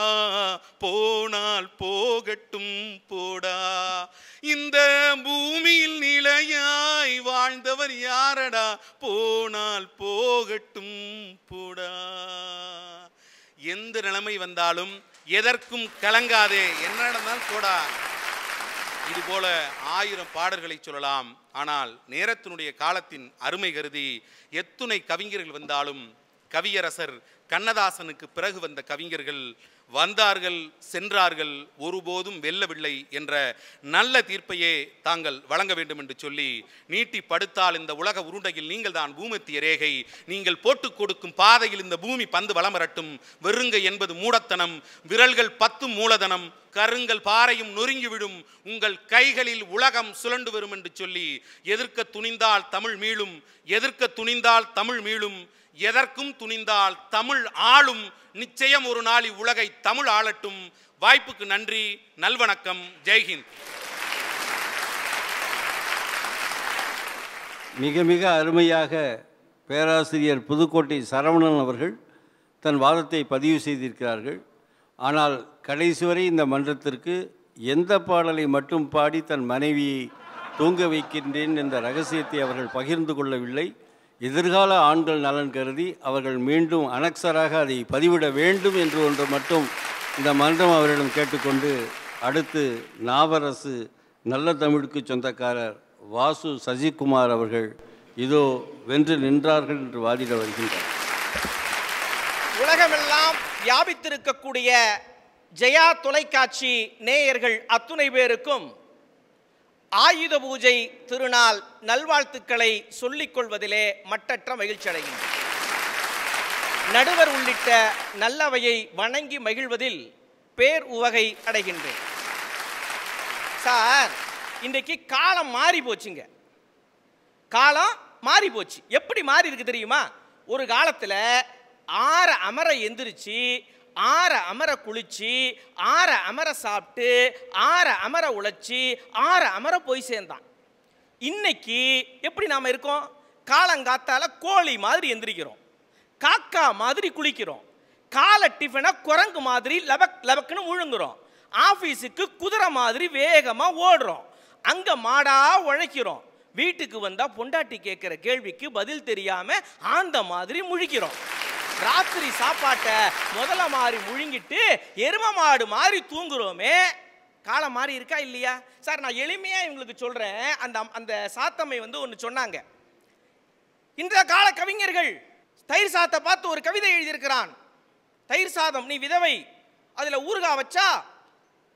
போனால் போகட்டும் போடா இந்த பூமியில் நிலையாய் வாழ்ந்தவர் யாரடா போனால் போகட்டும் போடா எந்த நிலைமை வந்தாலும் எதற்கும் கலங்காதே என்ன கூடா இதுபோல இது போல ஆயிரம் பாடல்களை சொல்லலாம் ஆனால் நேரத்தினுடைய காலத்தின் அருமை கருதி எத்துணை கவிஞர்கள் வந்தாலும் கவியரசர் கண்ணதாசனுக்கு பிறகு வந்த கவிஞர்கள் வந்தார்கள் சென்றார்கள் ஒருபோதும் வெல்லவில்லை என்ற நல்ல தீர்ப்பையே தாங்கள் வழங்க வேண்டும் என்று சொல்லி நீட்டி படுத்தால் இந்த உலக உருண்டையில் நீங்கள் தான் பூமத்திய ரேகை நீங்கள் போட்டுக் கொடுக்கும் பாதையில் இந்த பூமி பந்து வளமரட்டும் வெறுங்க என்பது மூடத்தனம் விரல்கள் பத்தும் மூலதனம் கருங்கள் பாறையும் நொறுங்கிவிடும் உங்கள் கைகளில் உலகம் சுழண்டு வரும் என்று சொல்லி எதிர்க்க துணிந்தால் தமிழ் மீளும் எதிர்க்க துணிந்தால் தமிழ் மீளும் எதற்கும் துணிந்தால் தமிழ் ஆளும் நிச்சயம் ஒரு நாள் இவ்வுலகை தமிழ் ஆளட்டும் வாய்ப்புக்கு நன்றி நல்வணக்கம் ஜெய்ஹிந்த் மிக மிக அருமையாக பேராசிரியர் புதுக்கோட்டை சரவணன் அவர்கள் தன் வாதத்தை பதிவு செய்திருக்கிறார்கள் ஆனால் கடைசி வரை இந்த மன்றத்திற்கு எந்த பாடலை மட்டும் பாடி தன் மனைவியை தூங்க வைக்கின்றேன் என்ற ரகசியத்தை அவர்கள் பகிர்ந்து கொள்ளவில்லை எதிர்கால ஆண்கள் நலன் கருதி அவர்கள் மீண்டும் அனக்சராக அதை பதிவிட வேண்டும் என்று ஒன்று மட்டும் இந்த மன்றம் அவரிடம் கேட்டுக்கொண்டு அடுத்து நாவரசு நல்ல தமிழுக்கு சொந்தக்காரர் வாசு சசிகுமார் அவர்கள் இதோ வென்று நின்றார்கள் என்று வாதிட வருகின்றார் உலகமெல்லாம் வியாபித்திருக்கக்கூடிய ஜெயா தொலைக்காட்சி நேயர்கள் அத்துணை பேருக்கும் ஆயுத பூஜை திருநாள் நல்வாழ்த்துக்களை சொல்லிக் கொள்வதிலே மட்டற்ற மகிழ்ச்சி அடைகின்றனர் நடுவர் உள்ளிட்ட நல்லவையை வணங்கி மகிழ்வதில் பேர் உவகை அடைகின்றேன் சார் இன்றைக்கு காலம் மாறி போச்சுங்க காலம் மாறி போச்சு எப்படி மாறி இருக்கு தெரியுமா ஒரு காலத்தில் ஆற அமர எந்திரிச்சு ஆற அமர குளிச்சு ஆற அமர சாப்பிட்டு ஆற அமர உழைச்சி ஆற அமர போய் சேர்ந்தான் இன்னைக்கு எப்படி நாம் இருக்கோம் காலங்காத்தால கோழி மாதிரி எந்திரிக்கிறோம் காக்கா மாதிரி குளிக்கிறோம் காலை டிஃபனை குரங்கு மாதிரி லபக் லபக்குன்னு விழுங்குறோம் ஆஃபீஸுக்கு குதிரை மாதிரி வேகமாக ஓடுறோம் அங்கே மாடாக உழைக்கிறோம் வீட்டுக்கு வந்தால் பொண்டாட்டி கேட்குற கேள்விக்கு பதில் தெரியாமல் ஆந்த மாதிரி முழிக்கிறோம் ராத்திரி சாப்பாட்டை முதல்ல மாறி முழுங்கிட்டு எரும மாடு மாறி தூங்குறோமே காலம் மாறி இருக்கா இல்லையா சார் நான் எளிமையாக இவங்களுக்கு சொல்கிறேன் அந்த அந்த சாத்தம்மை வந்து ஒன்று சொன்னாங்க இந்த கால கவிஞர்கள் தயிர் சாத்தை பார்த்து ஒரு கவிதை எழுதியிருக்கிறான் தயிர் சாதம் நீ விதவை அதில் ஊறுகா வச்சா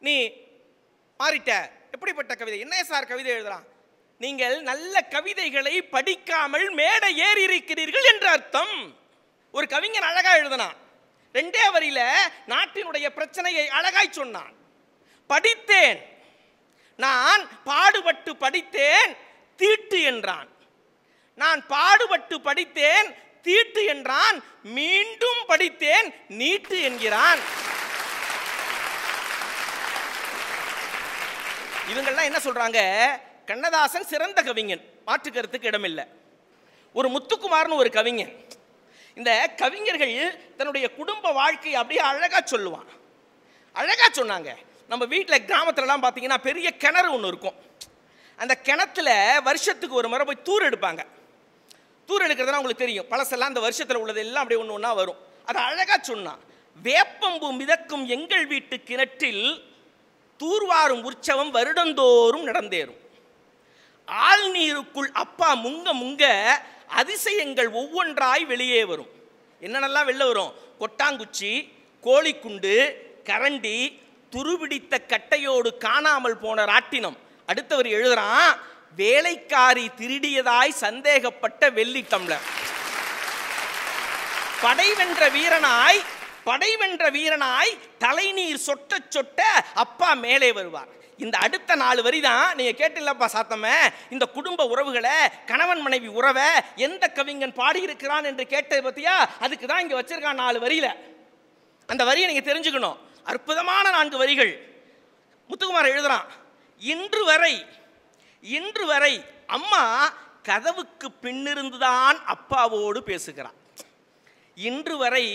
நீ மாறிட்ட எப்படிப்பட்ட கவிதை என்ன சார் கவிதை எழுதுறான் நீங்கள் நல்ல கவிதைகளை படிக்காமல் மேடை ஏறி இருக்கிறீர்கள் என்று அர்த்தம் ஒரு கவிஞன் அழகாக எழுதினான் ரெண்டே வரியில் நாட்டினுடைய பிரச்சனையை அழகாய் சொன்னான் படித்தேன் நான் பாடுபட்டு படித்தேன் தீட்டு என்றான் நான் பாடுபட்டு படித்தேன் தீட்டு என்றான் மீண்டும் படித்தேன் நீட்டு என்கிறான் இவங்கெல்லாம் என்ன சொல்றாங்க கண்ணதாசன் சிறந்த கவிஞன் மாற்று கருத்துக்கு இடமில்லை ஒரு முத்துக்குமார்னு ஒரு கவிஞன் இந்த கவிஞர்கள் தன்னுடைய குடும்ப வாழ்க்கையை அப்படியே அழகாக சொல்லுவான் அழகாக சொன்னாங்க நம்ம வீட்டில் கிராமத்துலலாம் பார்த்தீங்கன்னா பெரிய கிணறு ஒன்று இருக்கும் அந்த கிணத்துல வருஷத்துக்கு ஒரு முறை போய் தூர் எடுப்பாங்க தூர் எடுக்கிறதுலாம் உங்களுக்கு தெரியும் பழசெல்லாம் அந்த வருஷத்தில் உள்ளது எல்லாம் அப்படியே ஒன்று ஒன்றா வரும் அது அழகாக சொன்னான் வேப்பம்பு மிதக்கும் எங்கள் வீட்டு கிணற்றில் தூர்வாரும் உற்சவம் வருடந்தோறும் நடந்தேறும் ஆழ்நீருக்குள் அப்பா முங்க முங்க அதிசயங்கள் ஒவ்வொன்றாய் வெளியே வரும் என்னென்னலாம் வெளில வரும் கொட்டாங்குச்சி கோழிக்குண்டு கரண்டி துருபிடித்த கட்டையோடு காணாமல் போன ராட்டினம் அடுத்தவர் எழுதுறான் வேலைக்காரி திருடியதாய் சந்தேகப்பட்ட வெள்ளி டம்ளர் படை வென்ற வீரனாய் படை வென்ற வீரனாய் தலைநீர் சொட்ட சொட்ட அப்பா மேலே வருவார் இந்த அடுத்த நாலு வரி தான் நீங்கள் கேட்டில்லப்பா சாத்தம இந்த குடும்ப உறவுகளை கணவன் மனைவி உறவை எந்த கவிஞன் பாடியிருக்கிறான் என்று கேட்டது பற்றியா அதுக்கு தான் இங்கே வச்சிருக்கான் நாலு வரியில் அந்த வரியை நீங்கள் தெரிஞ்சுக்கணும் அற்புதமான நான்கு வரிகள் முத்துக்குமார் எழுதுகிறான் இன்று வரை இன்று வரை அம்மா கதவுக்கு பின்னிருந்துதான் அப்பாவோடு பேசுகிறான் இன்று வரை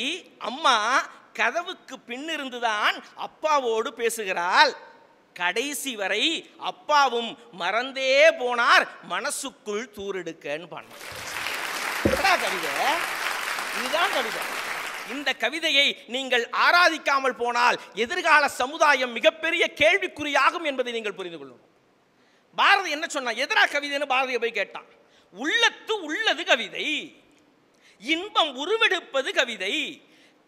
அம்மா கதவுக்கு பின்னிருந்துதான் அப்பாவோடு பேசுகிறாள் கடைசி வரை அப்பாவும் மறந்தே போனார் மனசுக்குள் தூரெடுக்கன்னு பண்ணார் கவிதை இதுதான் கவிதை இந்த கவிதையை நீங்கள் ஆராதிக்காமல் போனால் எதிர்கால சமுதாயம் மிகப்பெரிய கேள்விக்குறியாகும் என்பதை நீங்கள் புரிந்து கொள்ளணும் பாரதி என்ன சொன்ன எதிரா கவிதைன்னு பாரதியை போய் கேட்டான் உள்ளத்து உள்ளது கவிதை இன்பம் உருவெடுப்பது கவிதை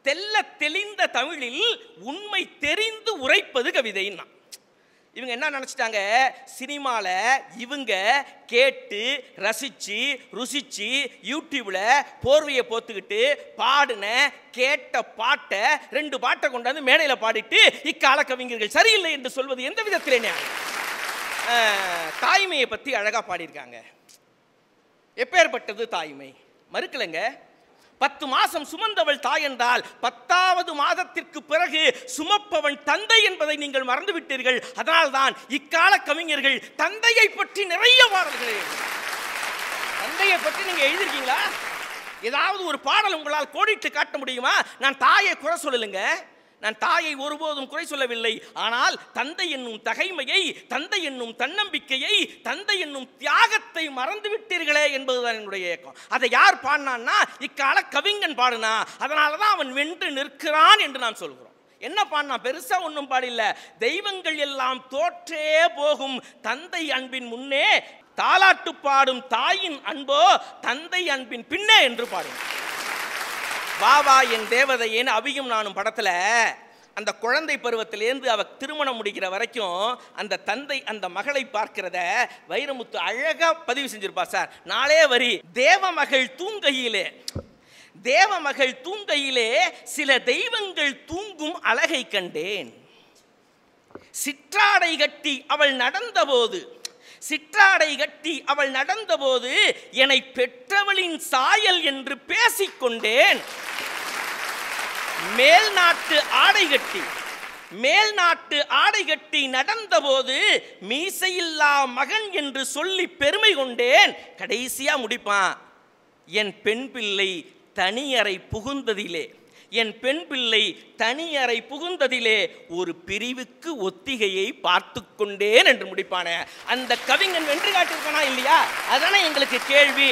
தெல்ல தெளிந்த தமிழில் உண்மை தெரிந்து உரைப்பது கவிதைன்னா இவங்க என்ன நினச்சிட்டாங்க சினிமாவில் இவங்க கேட்டு ரசித்து ருசித்து யூடியூப்பில் போர்வையை போத்துக்கிட்டு பாடின கேட்ட பாட்டை ரெண்டு பாட்டை கொண்டாந்து மேடையில் பாடிட்டு இக்கால கவிஞர்கள் சரியில்லை என்று சொல்வது எந்த விதத்தில் தாய்மையை பற்றி அழகாக பாடியிருக்காங்க எப்பேற்பட்டது தாய்மை மறுக்கலைங்க பத்து மாசம் சுமந்தவள் தாய் என்றால் பத்தாவது மாதத்திற்கு பிறகு சுமப்பவன் தந்தை என்பதை நீங்கள் மறந்துவிட்டீர்கள் அதனால்தான் இக்கால கவிஞர்கள் தந்தையை பற்றி நிறைய பாடல்கள் தந்தையை பற்றி நீங்கள் எழுதிருக்கீங்களா ஏதாவது ஒரு பாடல் உங்களால் கோடிட்டு காட்ட முடியுமா நான் தாயை குறை சொல்லலுங்க நான் தாயை ஒருபோதும் குறை சொல்லவில்லை ஆனால் தந்தை என்னும் தகைமையை தந்தை என்னும் தன்னம்பிக்கையை தந்தை என்னும் தியாகத்தை மறந்து விட்டீர்களே என்பதுதான் என்னுடைய இயக்கம் அதை யார் பாடினான்னா இக்கால கவிஞன் பாடுனா அதனால தான் அவன் வென்று நிற்கிறான் என்று நான் சொல்கிறோம் என்ன பாடினா பெருசா ஒன்றும் பாடில்ல தெய்வங்கள் எல்லாம் தோற்றே போகும் தந்தை அன்பின் முன்னே தாலாட்டு பாடும் தாயின் அன்போ தந்தை அன்பின் பின்னே என்று பாடும் வா வா என் தேவதையேன்னு அபியும் நானும் படத்தில் அந்த குழந்தை பருவத்திலேருந்து அவ திருமணம் முடிக்கிற வரைக்கும் அந்த தந்தை அந்த மகளை பார்க்கிறத வைரமுத்து அழகாக பதிவு செஞ்சிருப்பா சார் நாளே வரி தேவ மகள் தூங்கையிலே தேவ மகள் தூங்கையிலே சில தெய்வங்கள் தூங்கும் அழகை கண்டேன் சிற்றாடை கட்டி அவள் நடந்தபோது சிற்றாடை கட்டி அவள் நடந்தபோது என்னை பெற்றவளின் சாயல் என்று பேசிக்கொண்டேன் மேல் நாட்டு ஆடை கட்டி மேல் நாட்டு ஆடை கட்டி நடந்தபோது மீசையில்லா மகன் என்று சொல்லி பெருமை கொண்டேன் கடைசியா முடிப்பான் என் பெண் பிள்ளை தனியறை புகுந்ததிலே என் பெண் பிள்ளை தனியறை புகுந்ததிலே ஒரு பிரிவுக்கு ஒத்திகையை பார்த்து கொண்டேன் என்று முடிப்பானே அந்த கவிஞன் வென்று காட்டியிருக்கானா இல்லையா அதானே எங்களுக்கு கேள்வி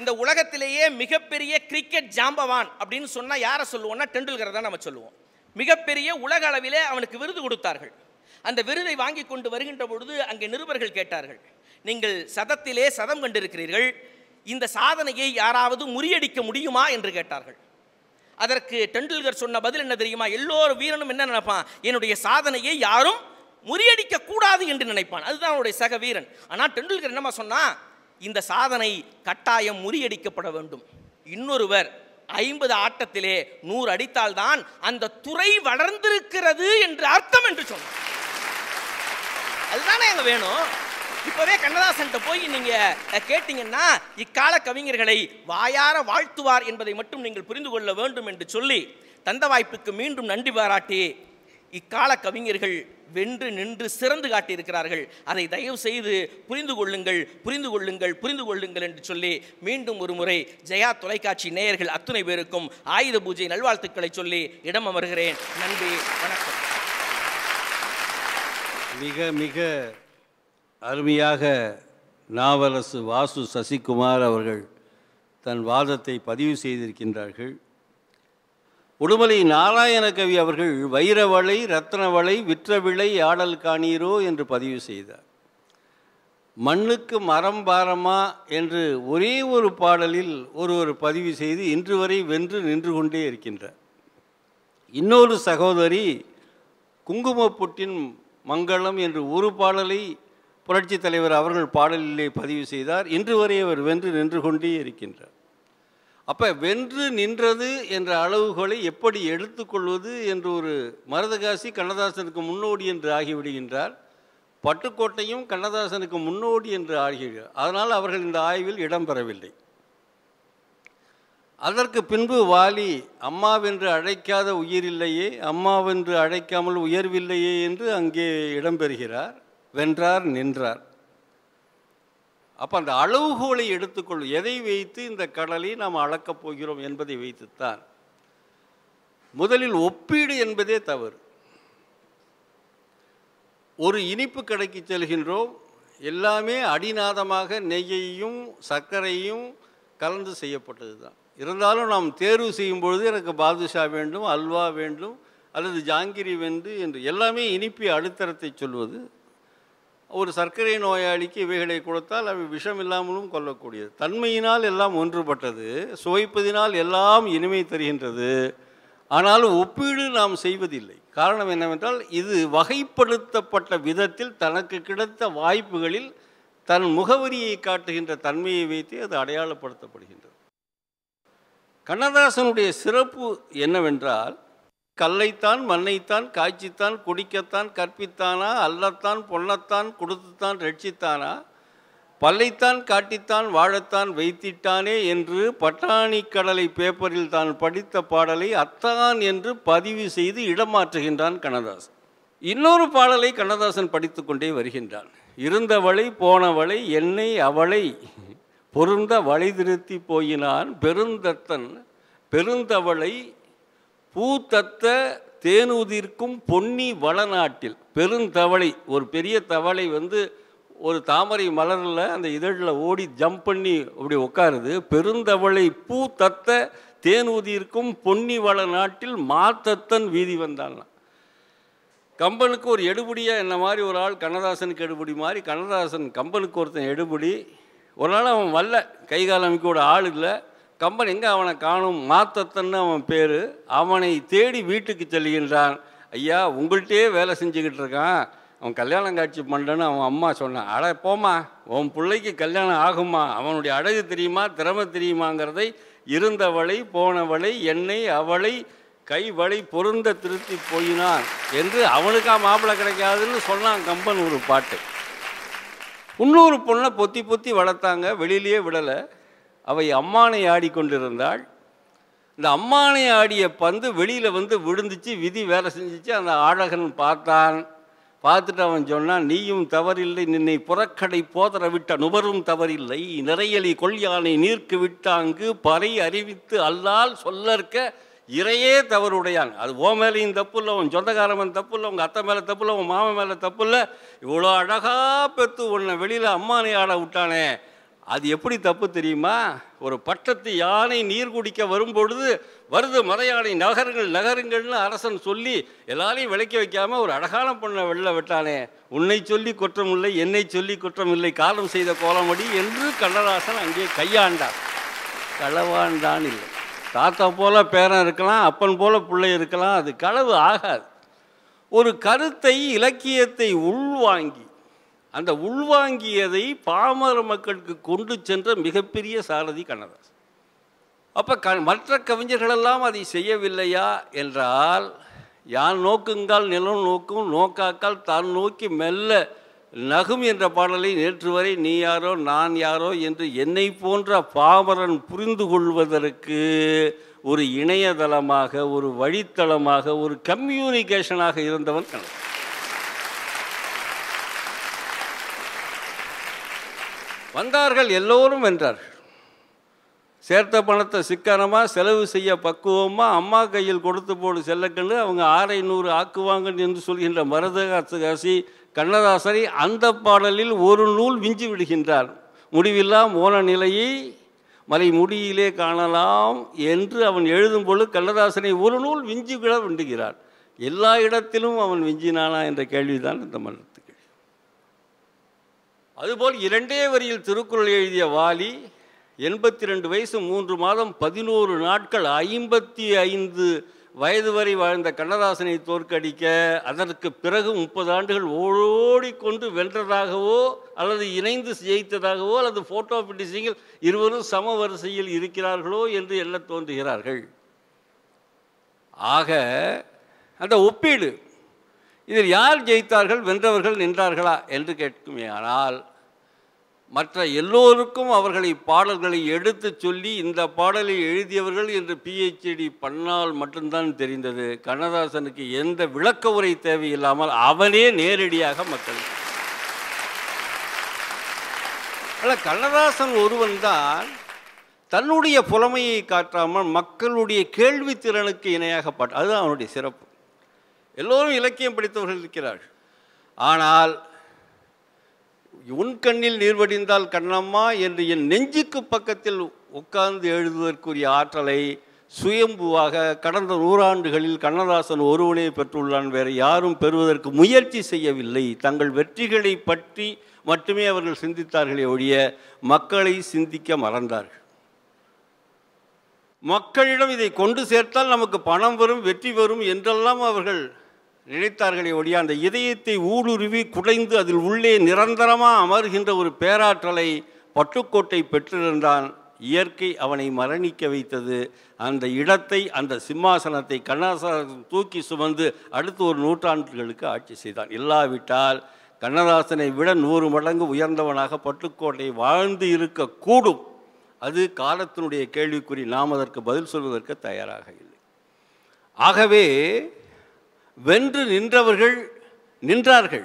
இந்த உலகத்திலேயே மிகப்பெரிய கிரிக்கெட் ஜாம்பவான் அப்படின்னு சொன்னால் யாரை சொல்லுவோம்னா டெண்டுல்கரை தான் நம்ம சொல்லுவோம் மிகப்பெரிய உலக அளவிலே அவனுக்கு விருது கொடுத்தார்கள் அந்த விருதை வாங்கி கொண்டு வருகின்ற பொழுது அங்கே நிருபர்கள் கேட்டார்கள் நீங்கள் சதத்திலே சதம் கண்டிருக்கிறீர்கள் இந்த சாதனையை யாராவது முறியடிக்க முடியுமா என்று கேட்டார்கள் அதற்கு டெண்டுல்கர் சொன்ன பதில் என்ன தெரியுமா எல்லோரும் வீரனும் என்ன நினைப்பான் என்னுடைய சாதனையை யாரும் முறியடிக்க கூடாது என்று நினைப்பான் அதுதான் அவனுடைய சக வீரன் ஆனால் டெண்டுல்கர் என்னமா சொன்னா இந்த சாதனை கட்டாயம் முறியடிக்கப்பட வேண்டும் இன்னொருவர் ஐம்பது ஆட்டத்திலே நூறு அடித்தால்தான் அந்த துறை வளர்ந்திருக்கிறது என்று அர்த்தம் என்று சொன்னார் அதுதானே எங்க வேணும் இப்பவே கண்ணதாசன்கிட்ட போய் நீங்க கேட்டீங்கன்னா இக்கால கவிஞர்களை வாயார வாழ்த்துவார் என்பதை மட்டும் நீங்கள் புரிந்து கொள்ள வேண்டும் என்று சொல்லி தந்த வாய்ப்புக்கு மீண்டும் நன்றி பாராட்டி இக்கால கவிஞர்கள் வென்று நின்று சிறந்து காட்டியிருக்கிறார்கள் அதை தயவு செய்து புரிந்து கொள்ளுங்கள் புரிந்து கொள்ளுங்கள் புரிந்து கொள்ளுங்கள் என்று சொல்லி மீண்டும் ஒரு முறை ஜெயா தொலைக்காட்சி நேயர்கள் அத்துணை பேருக்கும் ஆயுத பூஜை நல்வாழ்த்துக்களை சொல்லி இடம் அமர்கிறேன் நன்றி வணக்கம் மிக மிக அருமையாக நாவரசு வாசு சசிகுமார் அவர்கள் தன் வாதத்தை பதிவு செய்திருக்கின்றார்கள் உடுமலை நாராயணகவி அவர்கள் வைரவளை ரத்னவளை விற்றவிளை ஆடல் காணீரோ என்று பதிவு செய்தார் மண்ணுக்கு மரம் பாரமா என்று ஒரே ஒரு பாடலில் ஒருவர் பதிவு செய்து இன்று வரை வென்று நின்று கொண்டே இருக்கின்றார் இன்னொரு சகோதரி குங்குமப்புட்டின் மங்களம் என்று ஒரு பாடலை புரட்சி தலைவர் அவர்கள் பாடலிலே பதிவு செய்தார் இன்று வரை அவர் வென்று நின்று கொண்டே இருக்கின்றார் அப்போ வென்று நின்றது என்ற அளவுகளை எப்படி எடுத்துக்கொள்வது என்று ஒரு மருதகாசி கண்ணதாசனுக்கு முன்னோடி என்று ஆகிவிடுகின்றார் பட்டுக்கோட்டையும் கண்ணதாசனுக்கு முன்னோடி என்று ஆகிய அதனால் அவர்கள் இந்த ஆய்வில் இடம்பெறவில்லை அதற்கு பின்பு வாலி அம்மாவென்று அழைக்காத உயிரில்லையே அம்மாவென்று அழைக்காமல் உயர்வில்லையே என்று அங்கே இடம்பெறுகிறார் வென்றார் நின்றார் அப்போ அந்த அளவுகோலை எடுத்துக்கொள் எதை வைத்து இந்த கடலை நாம் அளக்கப் போகிறோம் என்பதை வைத்துத்தான் முதலில் ஒப்பீடு என்பதே தவறு ஒரு இனிப்பு கடைக்கு செல்கின்றோம் எல்லாமே அடிநாதமாக நெய்யையும் சர்க்கரையும் கலந்து செய்யப்பட்டது தான் இருந்தாலும் நாம் தேர்வு செய்யும் பொழுது எனக்கு பாதுஷா வேண்டும் அல்வா வேண்டும் அல்லது ஜாங்கிரி வேண்டும் என்று எல்லாமே இனிப்பு அடுத்தரத்தை சொல்வது ஒரு சர்க்கரை நோயாளிக்கு இவைகளை கொடுத்தால் அவை விஷம் இல்லாமலும் கொல்லக்கூடியது தன்மையினால் எல்லாம் ஒன்றுபட்டது சுவைப்பதினால் எல்லாம் இனிமை தருகின்றது ஆனால் ஒப்பீடு நாம் செய்வதில்லை காரணம் என்னவென்றால் இது வகைப்படுத்தப்பட்ட விதத்தில் தனக்கு கிடைத்த வாய்ப்புகளில் தன் முகவரியை காட்டுகின்ற தன்மையை வைத்து அது அடையாளப்படுத்தப்படுகின்றது கண்ணதாசனுடைய சிறப்பு என்னவென்றால் கல்லைத்தான் மண்ணைத்தான் காய்ச்சித்தான் குடிக்கத்தான் கற்பித்தானா அல்லத்தான் பொன்னத்தான் கொடுத்துத்தான் ரட்சித்தானா பல்லைத்தான் காட்டித்தான் வாழத்தான் வைத்திட்டானே என்று பட்டாணி கடலை பேப்பரில் தான் படித்த பாடலை அத்தான் என்று பதிவு செய்து இடமாற்றுகின்றான் கண்ணதாசன் இன்னொரு பாடலை கண்ணதாசன் படித்து கொண்டே வருகின்றான் இருந்தவளை போனவளை என்னை அவளை பொருந்த திருத்தி போயினான் பெருந்தத்தன் பெருந்தவளை பூத்தத்த தேனூதிர்க்கும் பொன்னி வளநாட்டில் பெருந்தவளை ஒரு பெரிய தவளை வந்து ஒரு தாமரை மலரில் அந்த இதழில் ஓடி ஜம்ப் பண்ணி அப்படி உட்காருது பெருந்தவளை பூ தத்த தேனூதியிருக்கும் பொன்னி வள நாட்டில் மாத்தத்தன் வீதி வந்தான்லாம் கம்பனுக்கு ஒரு எடுபடியாக என்ன மாதிரி ஒரு ஆள் கண்ணதாசனுக்கு எடுபடி மாதிரி கண்ணதாசன் கம்பனுக்கு ஒருத்தன் எடுபடி ஒரு நாள் அவன் வரல கை கால் அமைக்க ஆள் இல்லை கம்பன் எங்கே அவனை காணும் மாத்தத்தன்னு அவன் பேர் அவனை தேடி வீட்டுக்கு செல்கின்றான் ஐயா உங்கள்கிட்டயே வேலை செஞ்சுக்கிட்டு இருக்கான் அவன் கல்யாணம் காட்சி பண்ணுறேன்னு அவன் அம்மா சொன்னான் அட போமா உன் பிள்ளைக்கு கல்யாணம் ஆகுமா அவனுடைய அழகு தெரியுமா திறமை தெரியுமாங்கிறதை இருந்தவளை போனவளை என்னை அவளை கைவளை பொருந்த திருத்தி போயினான் என்று அவனுக்கா மாப்பிள்ளை கிடைக்காதுன்னு சொன்னான் கம்பன் ஒரு பாட்டு இன்னொரு பொண்ணை பொத்தி பொத்தி வளர்த்தாங்க வெளியிலேயே விடலை அவை அம்மானை ஆடிக்கொண்டிருந்தாள் இந்த அம்மானை ஆடிய பந்து வெளியில் வந்து விழுந்துச்சு விதி வேலை செஞ்சிச்சு அந்த ஆடகன் பார்த்தான் பார்த்துட்டு அவன் சொன்னான் நீயும் தவறில்லை நின்னை புறக்கடை போதற விட்ட நுபரும் தவறில்லை நிறையலி கொல்யானை நீர்க்கு விட்டாங்கு பறை அறிவித்து அல்லால் சொல்லற்க இறையே தவறுடையான் அது ஓ மேலேயும் தப்பு இல்லை உன் சொந்தக்காரவன் தப்பு இல்லை உங்கள் அத்தை மேலே தப்பு இல்லை உன் மாமன் மேலே தப்பு இல்லை இவ்வளோ அழகாக பெற்று உன்னை வெளியில் அம்மானை ஆட விட்டானே அது எப்படி தப்பு தெரியுமா ஒரு பட்டத்து யானை நீர் குடிக்க வரும்பொழுது வருது மலையானை நகருங்கள் நகருங்கள்னு அரசன் சொல்லி எல்லாரையும் விளக்கி வைக்காமல் ஒரு அழகான பண்ண வெளில விட்டானே உன்னை சொல்லி குற்றமில்லை என்னை சொல்லி குற்றமில்லை காலம் செய்த கோலமடி என்று கண்ணராசன் அங்கே கையாண்டார் களவாண்டான் இல்லை தாத்தா போல பேரன் இருக்கலாம் அப்பன் போல பிள்ளை இருக்கலாம் அது களவு ஆகாது ஒரு கருத்தை இலக்கியத்தை உள்வாங்கி அந்த உள்வாங்கியதை பாமர மக்களுக்கு கொண்டு சென்ற மிகப்பெரிய சாரதி கண்ணதாஸ் அப்போ க மற்ற கவிஞர்களெல்லாம் அதை செய்யவில்லையா என்றால் யார் நோக்குங்கால் நிலம் நோக்கும் நோக்காக்கால் தான் நோக்கி மெல்ல நகும் என்ற பாடலை நேற்று வரை நீ யாரோ நான் யாரோ என்று என்னை போன்ற பாமரன் புரிந்து கொள்வதற்கு ஒரு இணையதளமாக ஒரு வழித்தளமாக ஒரு கம்யூனிகேஷனாக இருந்தவன் கண்ணதாஸ் வந்தார்கள் எல்லோரும் வென்றார்கள் சேர்த்த பணத்தை சிக்கனமாக செலவு செய்ய பக்குவமாக அம்மா கையில் கொடுத்து போடு செல்லக்கண்டு அவங்க ஆறை நூறு ஆக்குவாங்கன்னு என்று சொல்கின்ற மருதகாசகாசி கண்ணதாசரை அந்த பாடலில் ஒரு நூல் விஞ்சி விடுகின்றார் முடிவில்லா மோன நிலையை மலை முடியிலே காணலாம் என்று அவன் எழுதும் பொழுது கண்ணதாசனை ஒரு நூல் விஞ்சி விட விண்டுகிறார் எல்லா இடத்திலும் அவன் விஞ்சினானா என்ற கேள்விதான் இந்த மன்னர் அதுபோல் இரண்டே வரியில் திருக்குறள் எழுதிய வாலி எண்பத்தி ரெண்டு வயசு மூன்று மாதம் பதினோரு நாட்கள் ஐம்பத்தி ஐந்து வயது வரை வாழ்ந்த கண்ணதாசனை தோற்கடிக்க அதற்கு பிறகு முப்பது ஆண்டுகள் ஓடோடிக்கொண்டு வென்றதாகவோ அல்லது இணைந்து ஜெயித்ததாகவோ அல்லது ஃபோட்டோ பிடிசிங்கில் இருவரும் சம வரிசையில் இருக்கிறார்களோ என்று எண்ண தோன்றுகிறார்கள் ஆக அந்த ஒப்பீடு இதில் யார் ஜெயித்தார்கள் வென்றவர்கள் நின்றார்களா என்று கேட்குமே ஆனால் மற்ற எல்லோருக்கும் அவர்களை பாடல்களை எடுத்து சொல்லி இந்த பாடலை எழுதியவர்கள் என்று பிஹெச்டி பண்ணால் மட்டும்தான் தெரிந்தது கண்ணதாசனுக்கு எந்த விளக்க உரை தேவையில்லாமல் அவனே நேரடியாக மக்கள் கண்ணதாசன் ஒருவன் தான் தன்னுடைய புலமையை காட்டாமல் மக்களுடைய கேள்வி திறனுக்கு இணையாக பாட்டு அதுதான் அவனுடைய சிறப்பு எல்லோரும் இலக்கியம் படித்தவர்கள் இருக்கிறார்கள் ஆனால் உன் கண்ணில் நீர் வடிந்தால் கண்ணம்மா என்று என் நெஞ்சுக்கு பக்கத்தில் உட்கார்ந்து எழுதுவதற்குரிய ஆற்றலை சுயம்புவாக கடந்த நூறாண்டுகளில் கண்ணதாசன் ஒருவனே பெற்றுள்ளான் வேறு யாரும் பெறுவதற்கு முயற்சி செய்யவில்லை தங்கள் வெற்றிகளை பற்றி மட்டுமே அவர்கள் சிந்தித்தார்களே ஒழிய மக்களை சிந்திக்க மறந்தார்கள் மக்களிடம் இதை கொண்டு சேர்த்தால் நமக்கு பணம் வரும் வெற்றி வரும் என்றெல்லாம் அவர்கள் நினைத்தார்களே ஒழிய அந்த இதயத்தை ஊடுருவி குடைந்து அதில் உள்ளே நிரந்தரமாக அமர்கின்ற ஒரு பேராற்றலை பட்டுக்கோட்டை பெற்றிருந்தான் இயற்கை அவனை மரணிக்க வைத்தது அந்த இடத்தை அந்த சிம்மாசனத்தை கண்ணதாசன் தூக்கி சுமந்து அடுத்து ஒரு நூற்றாண்டுகளுக்கு ஆட்சி செய்தான் இல்லாவிட்டால் கண்ணதாசனை விட நூறு மடங்கு உயர்ந்தவனாக பட்டுக்கோட்டை வாழ்ந்து இருக்கக்கூடும் அது காலத்தினுடைய கேள்விக்குறி நாம் அதற்கு பதில் சொல்வதற்கு தயாராக இல்லை ஆகவே வென்று நின்றவர்கள் நின்றார்கள்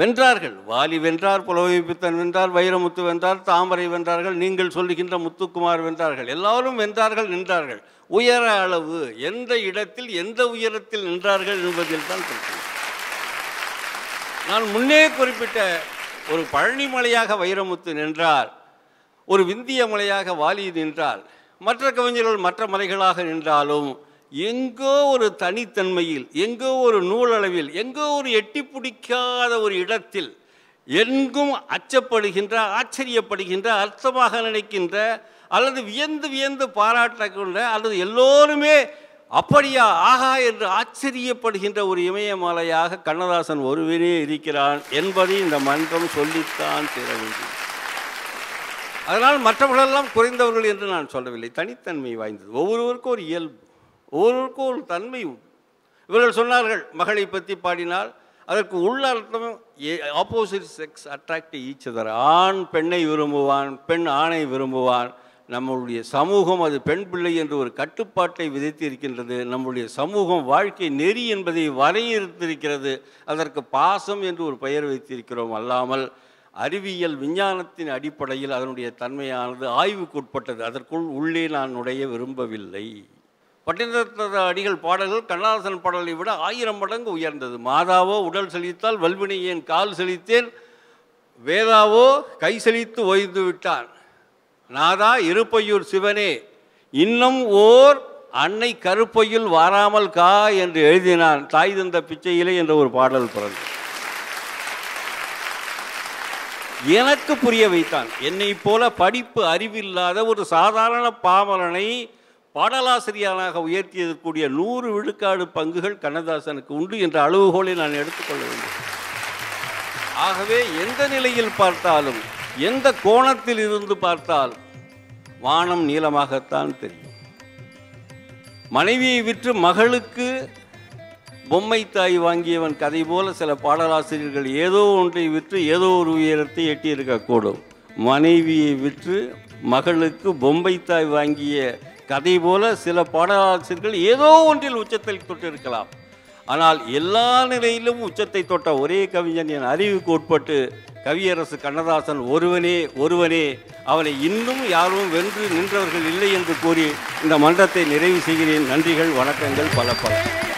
வென்றார்கள் வாலி வென்றார் புலவை பித்தன் வென்றார் வைரமுத்து வென்றார் தாமரை வென்றார்கள் நீங்கள் சொல்லுகின்ற முத்துக்குமார் வென்றார்கள் எல்லாரும் வென்றார்கள் நின்றார்கள் உயர அளவு எந்த இடத்தில் எந்த உயரத்தில் நின்றார்கள் என்பதில் தான் நான் முன்னே குறிப்பிட்ட ஒரு பழனி மலையாக வைரமுத்து நின்றார் ஒரு விந்திய மலையாக வாலி நின்றார் மற்ற கவிஞர்கள் மற்ற மலைகளாக நின்றாலும் எங்கோ ஒரு தனித்தன்மையில் எங்கோ ஒரு நூலளவில் எங்கோ ஒரு எட்டி பிடிக்காத ஒரு இடத்தில் எங்கும் அச்சப்படுகின்ற ஆச்சரியப்படுகின்ற அர்த்தமாக நினைக்கின்ற அல்லது வியந்து வியந்து பாராட்டக்கொண்ட அல்லது எல்லோருமே அப்படியா ஆகா என்று ஆச்சரியப்படுகின்ற ஒரு இமயமலையாக கண்ணதாசன் ஒருவனே இருக்கிறான் என்பதை இந்த மன்றம் சொல்லித்தான் தீர வேண்டும் அதனால் மற்றவர்களெல்லாம் குறைந்தவர்கள் என்று நான் சொல்லவில்லை தனித்தன்மை வாய்ந்தது ஒவ்வொருவருக்கும் ஒரு இயல்பு ஒவ்வொருக்கும் ஒரு தன்மை உண்டு இவர்கள் சொன்னார்கள் மகளை பற்றி பாடினால் அதற்கு உள்ள அர்த்தம் opposite sex attract each other ஆண் பெண்ணை விரும்புவான் பெண் ஆணை விரும்புவான் நம்மளுடைய சமூகம் அது பெண் பிள்ளை என்று ஒரு கட்டுப்பாட்டை விதித்து இருக்கின்றது நம்முடைய சமூகம் வாழ்க்கை நெறி என்பதை வரையறுத்திருக்கிறது அதற்கு பாசம் என்று ஒரு பெயர் வைத்திருக்கிறோம் அல்லாமல் அறிவியல் விஞ்ஞானத்தின் அடிப்படையில் அதனுடைய தன்மையானது ஆய்வுக்குட்பட்டது அதற்குள் உள்ளே நான் நுழைய விரும்பவில்லை பட்டினத்த அடிகள் பாடல்கள் கண்ணாசன் பாடலை விட ஆயிரம் மடங்கு உயர்ந்தது மாதாவோ உடல் செழித்தால் வல்வினையின் கால் செழித்தேன் வேதாவோ கை செழித்து ஓய்ந்து விட்டான் நாதா இருப்பையூர் சிவனே இன்னும் ஓர் அன்னை கருப்பையில் வாராமல் கா என்று எழுதினான் தாய் தந்த பிச்சையிலே என்ற ஒரு பாடல் பிறந்து எனக்கு புரிய வைத்தான் என்னை போல படிப்பு அறிவில்லாத ஒரு சாதாரண பாமலனை பாடலாசிரியராக உயர்த்தியதற்குரிய நூறு விழுக்காடு பங்குகள் கண்ணதாசனுக்கு உண்டு என்ற அளவுகோலை நான் எடுத்துக்கொள்ள வேண்டும் ஆகவே எந்த நிலையில் பார்த்தாலும் எந்த கோணத்தில் இருந்து பார்த்தால் வானம் நீளமாகத்தான் தெரியும் மனைவியை விற்று மகளுக்கு பொம்மை தாய் வாங்கியவன் கதை போல சில பாடலாசிரியர்கள் ஏதோ ஒன்றை விற்று ஏதோ ஒரு உயரத்தை எட்டியிருக்கக்கூடும் மனைவியை விற்று மகளுக்கு பொம்மை தாய் வாங்கிய கதை போல சில பாடலாசிரியர்கள் ஏதோ ஒன்றில் உச்சத்தில் தொட்டிருக்கலாம் ஆனால் எல்லா நிலையிலும் உச்சத்தை தொட்ட ஒரே கவிஞன் என் அறிவுக்கு உட்பட்டு கவியரசு கண்ணதாசன் ஒருவனே ஒருவனே அவனை இன்னும் யாரும் வென்று நின்றவர்கள் இல்லை என்று கூறி இந்த மன்றத்தை நிறைவு செய்கிறேன் நன்றிகள் வணக்கங்கள் பல பல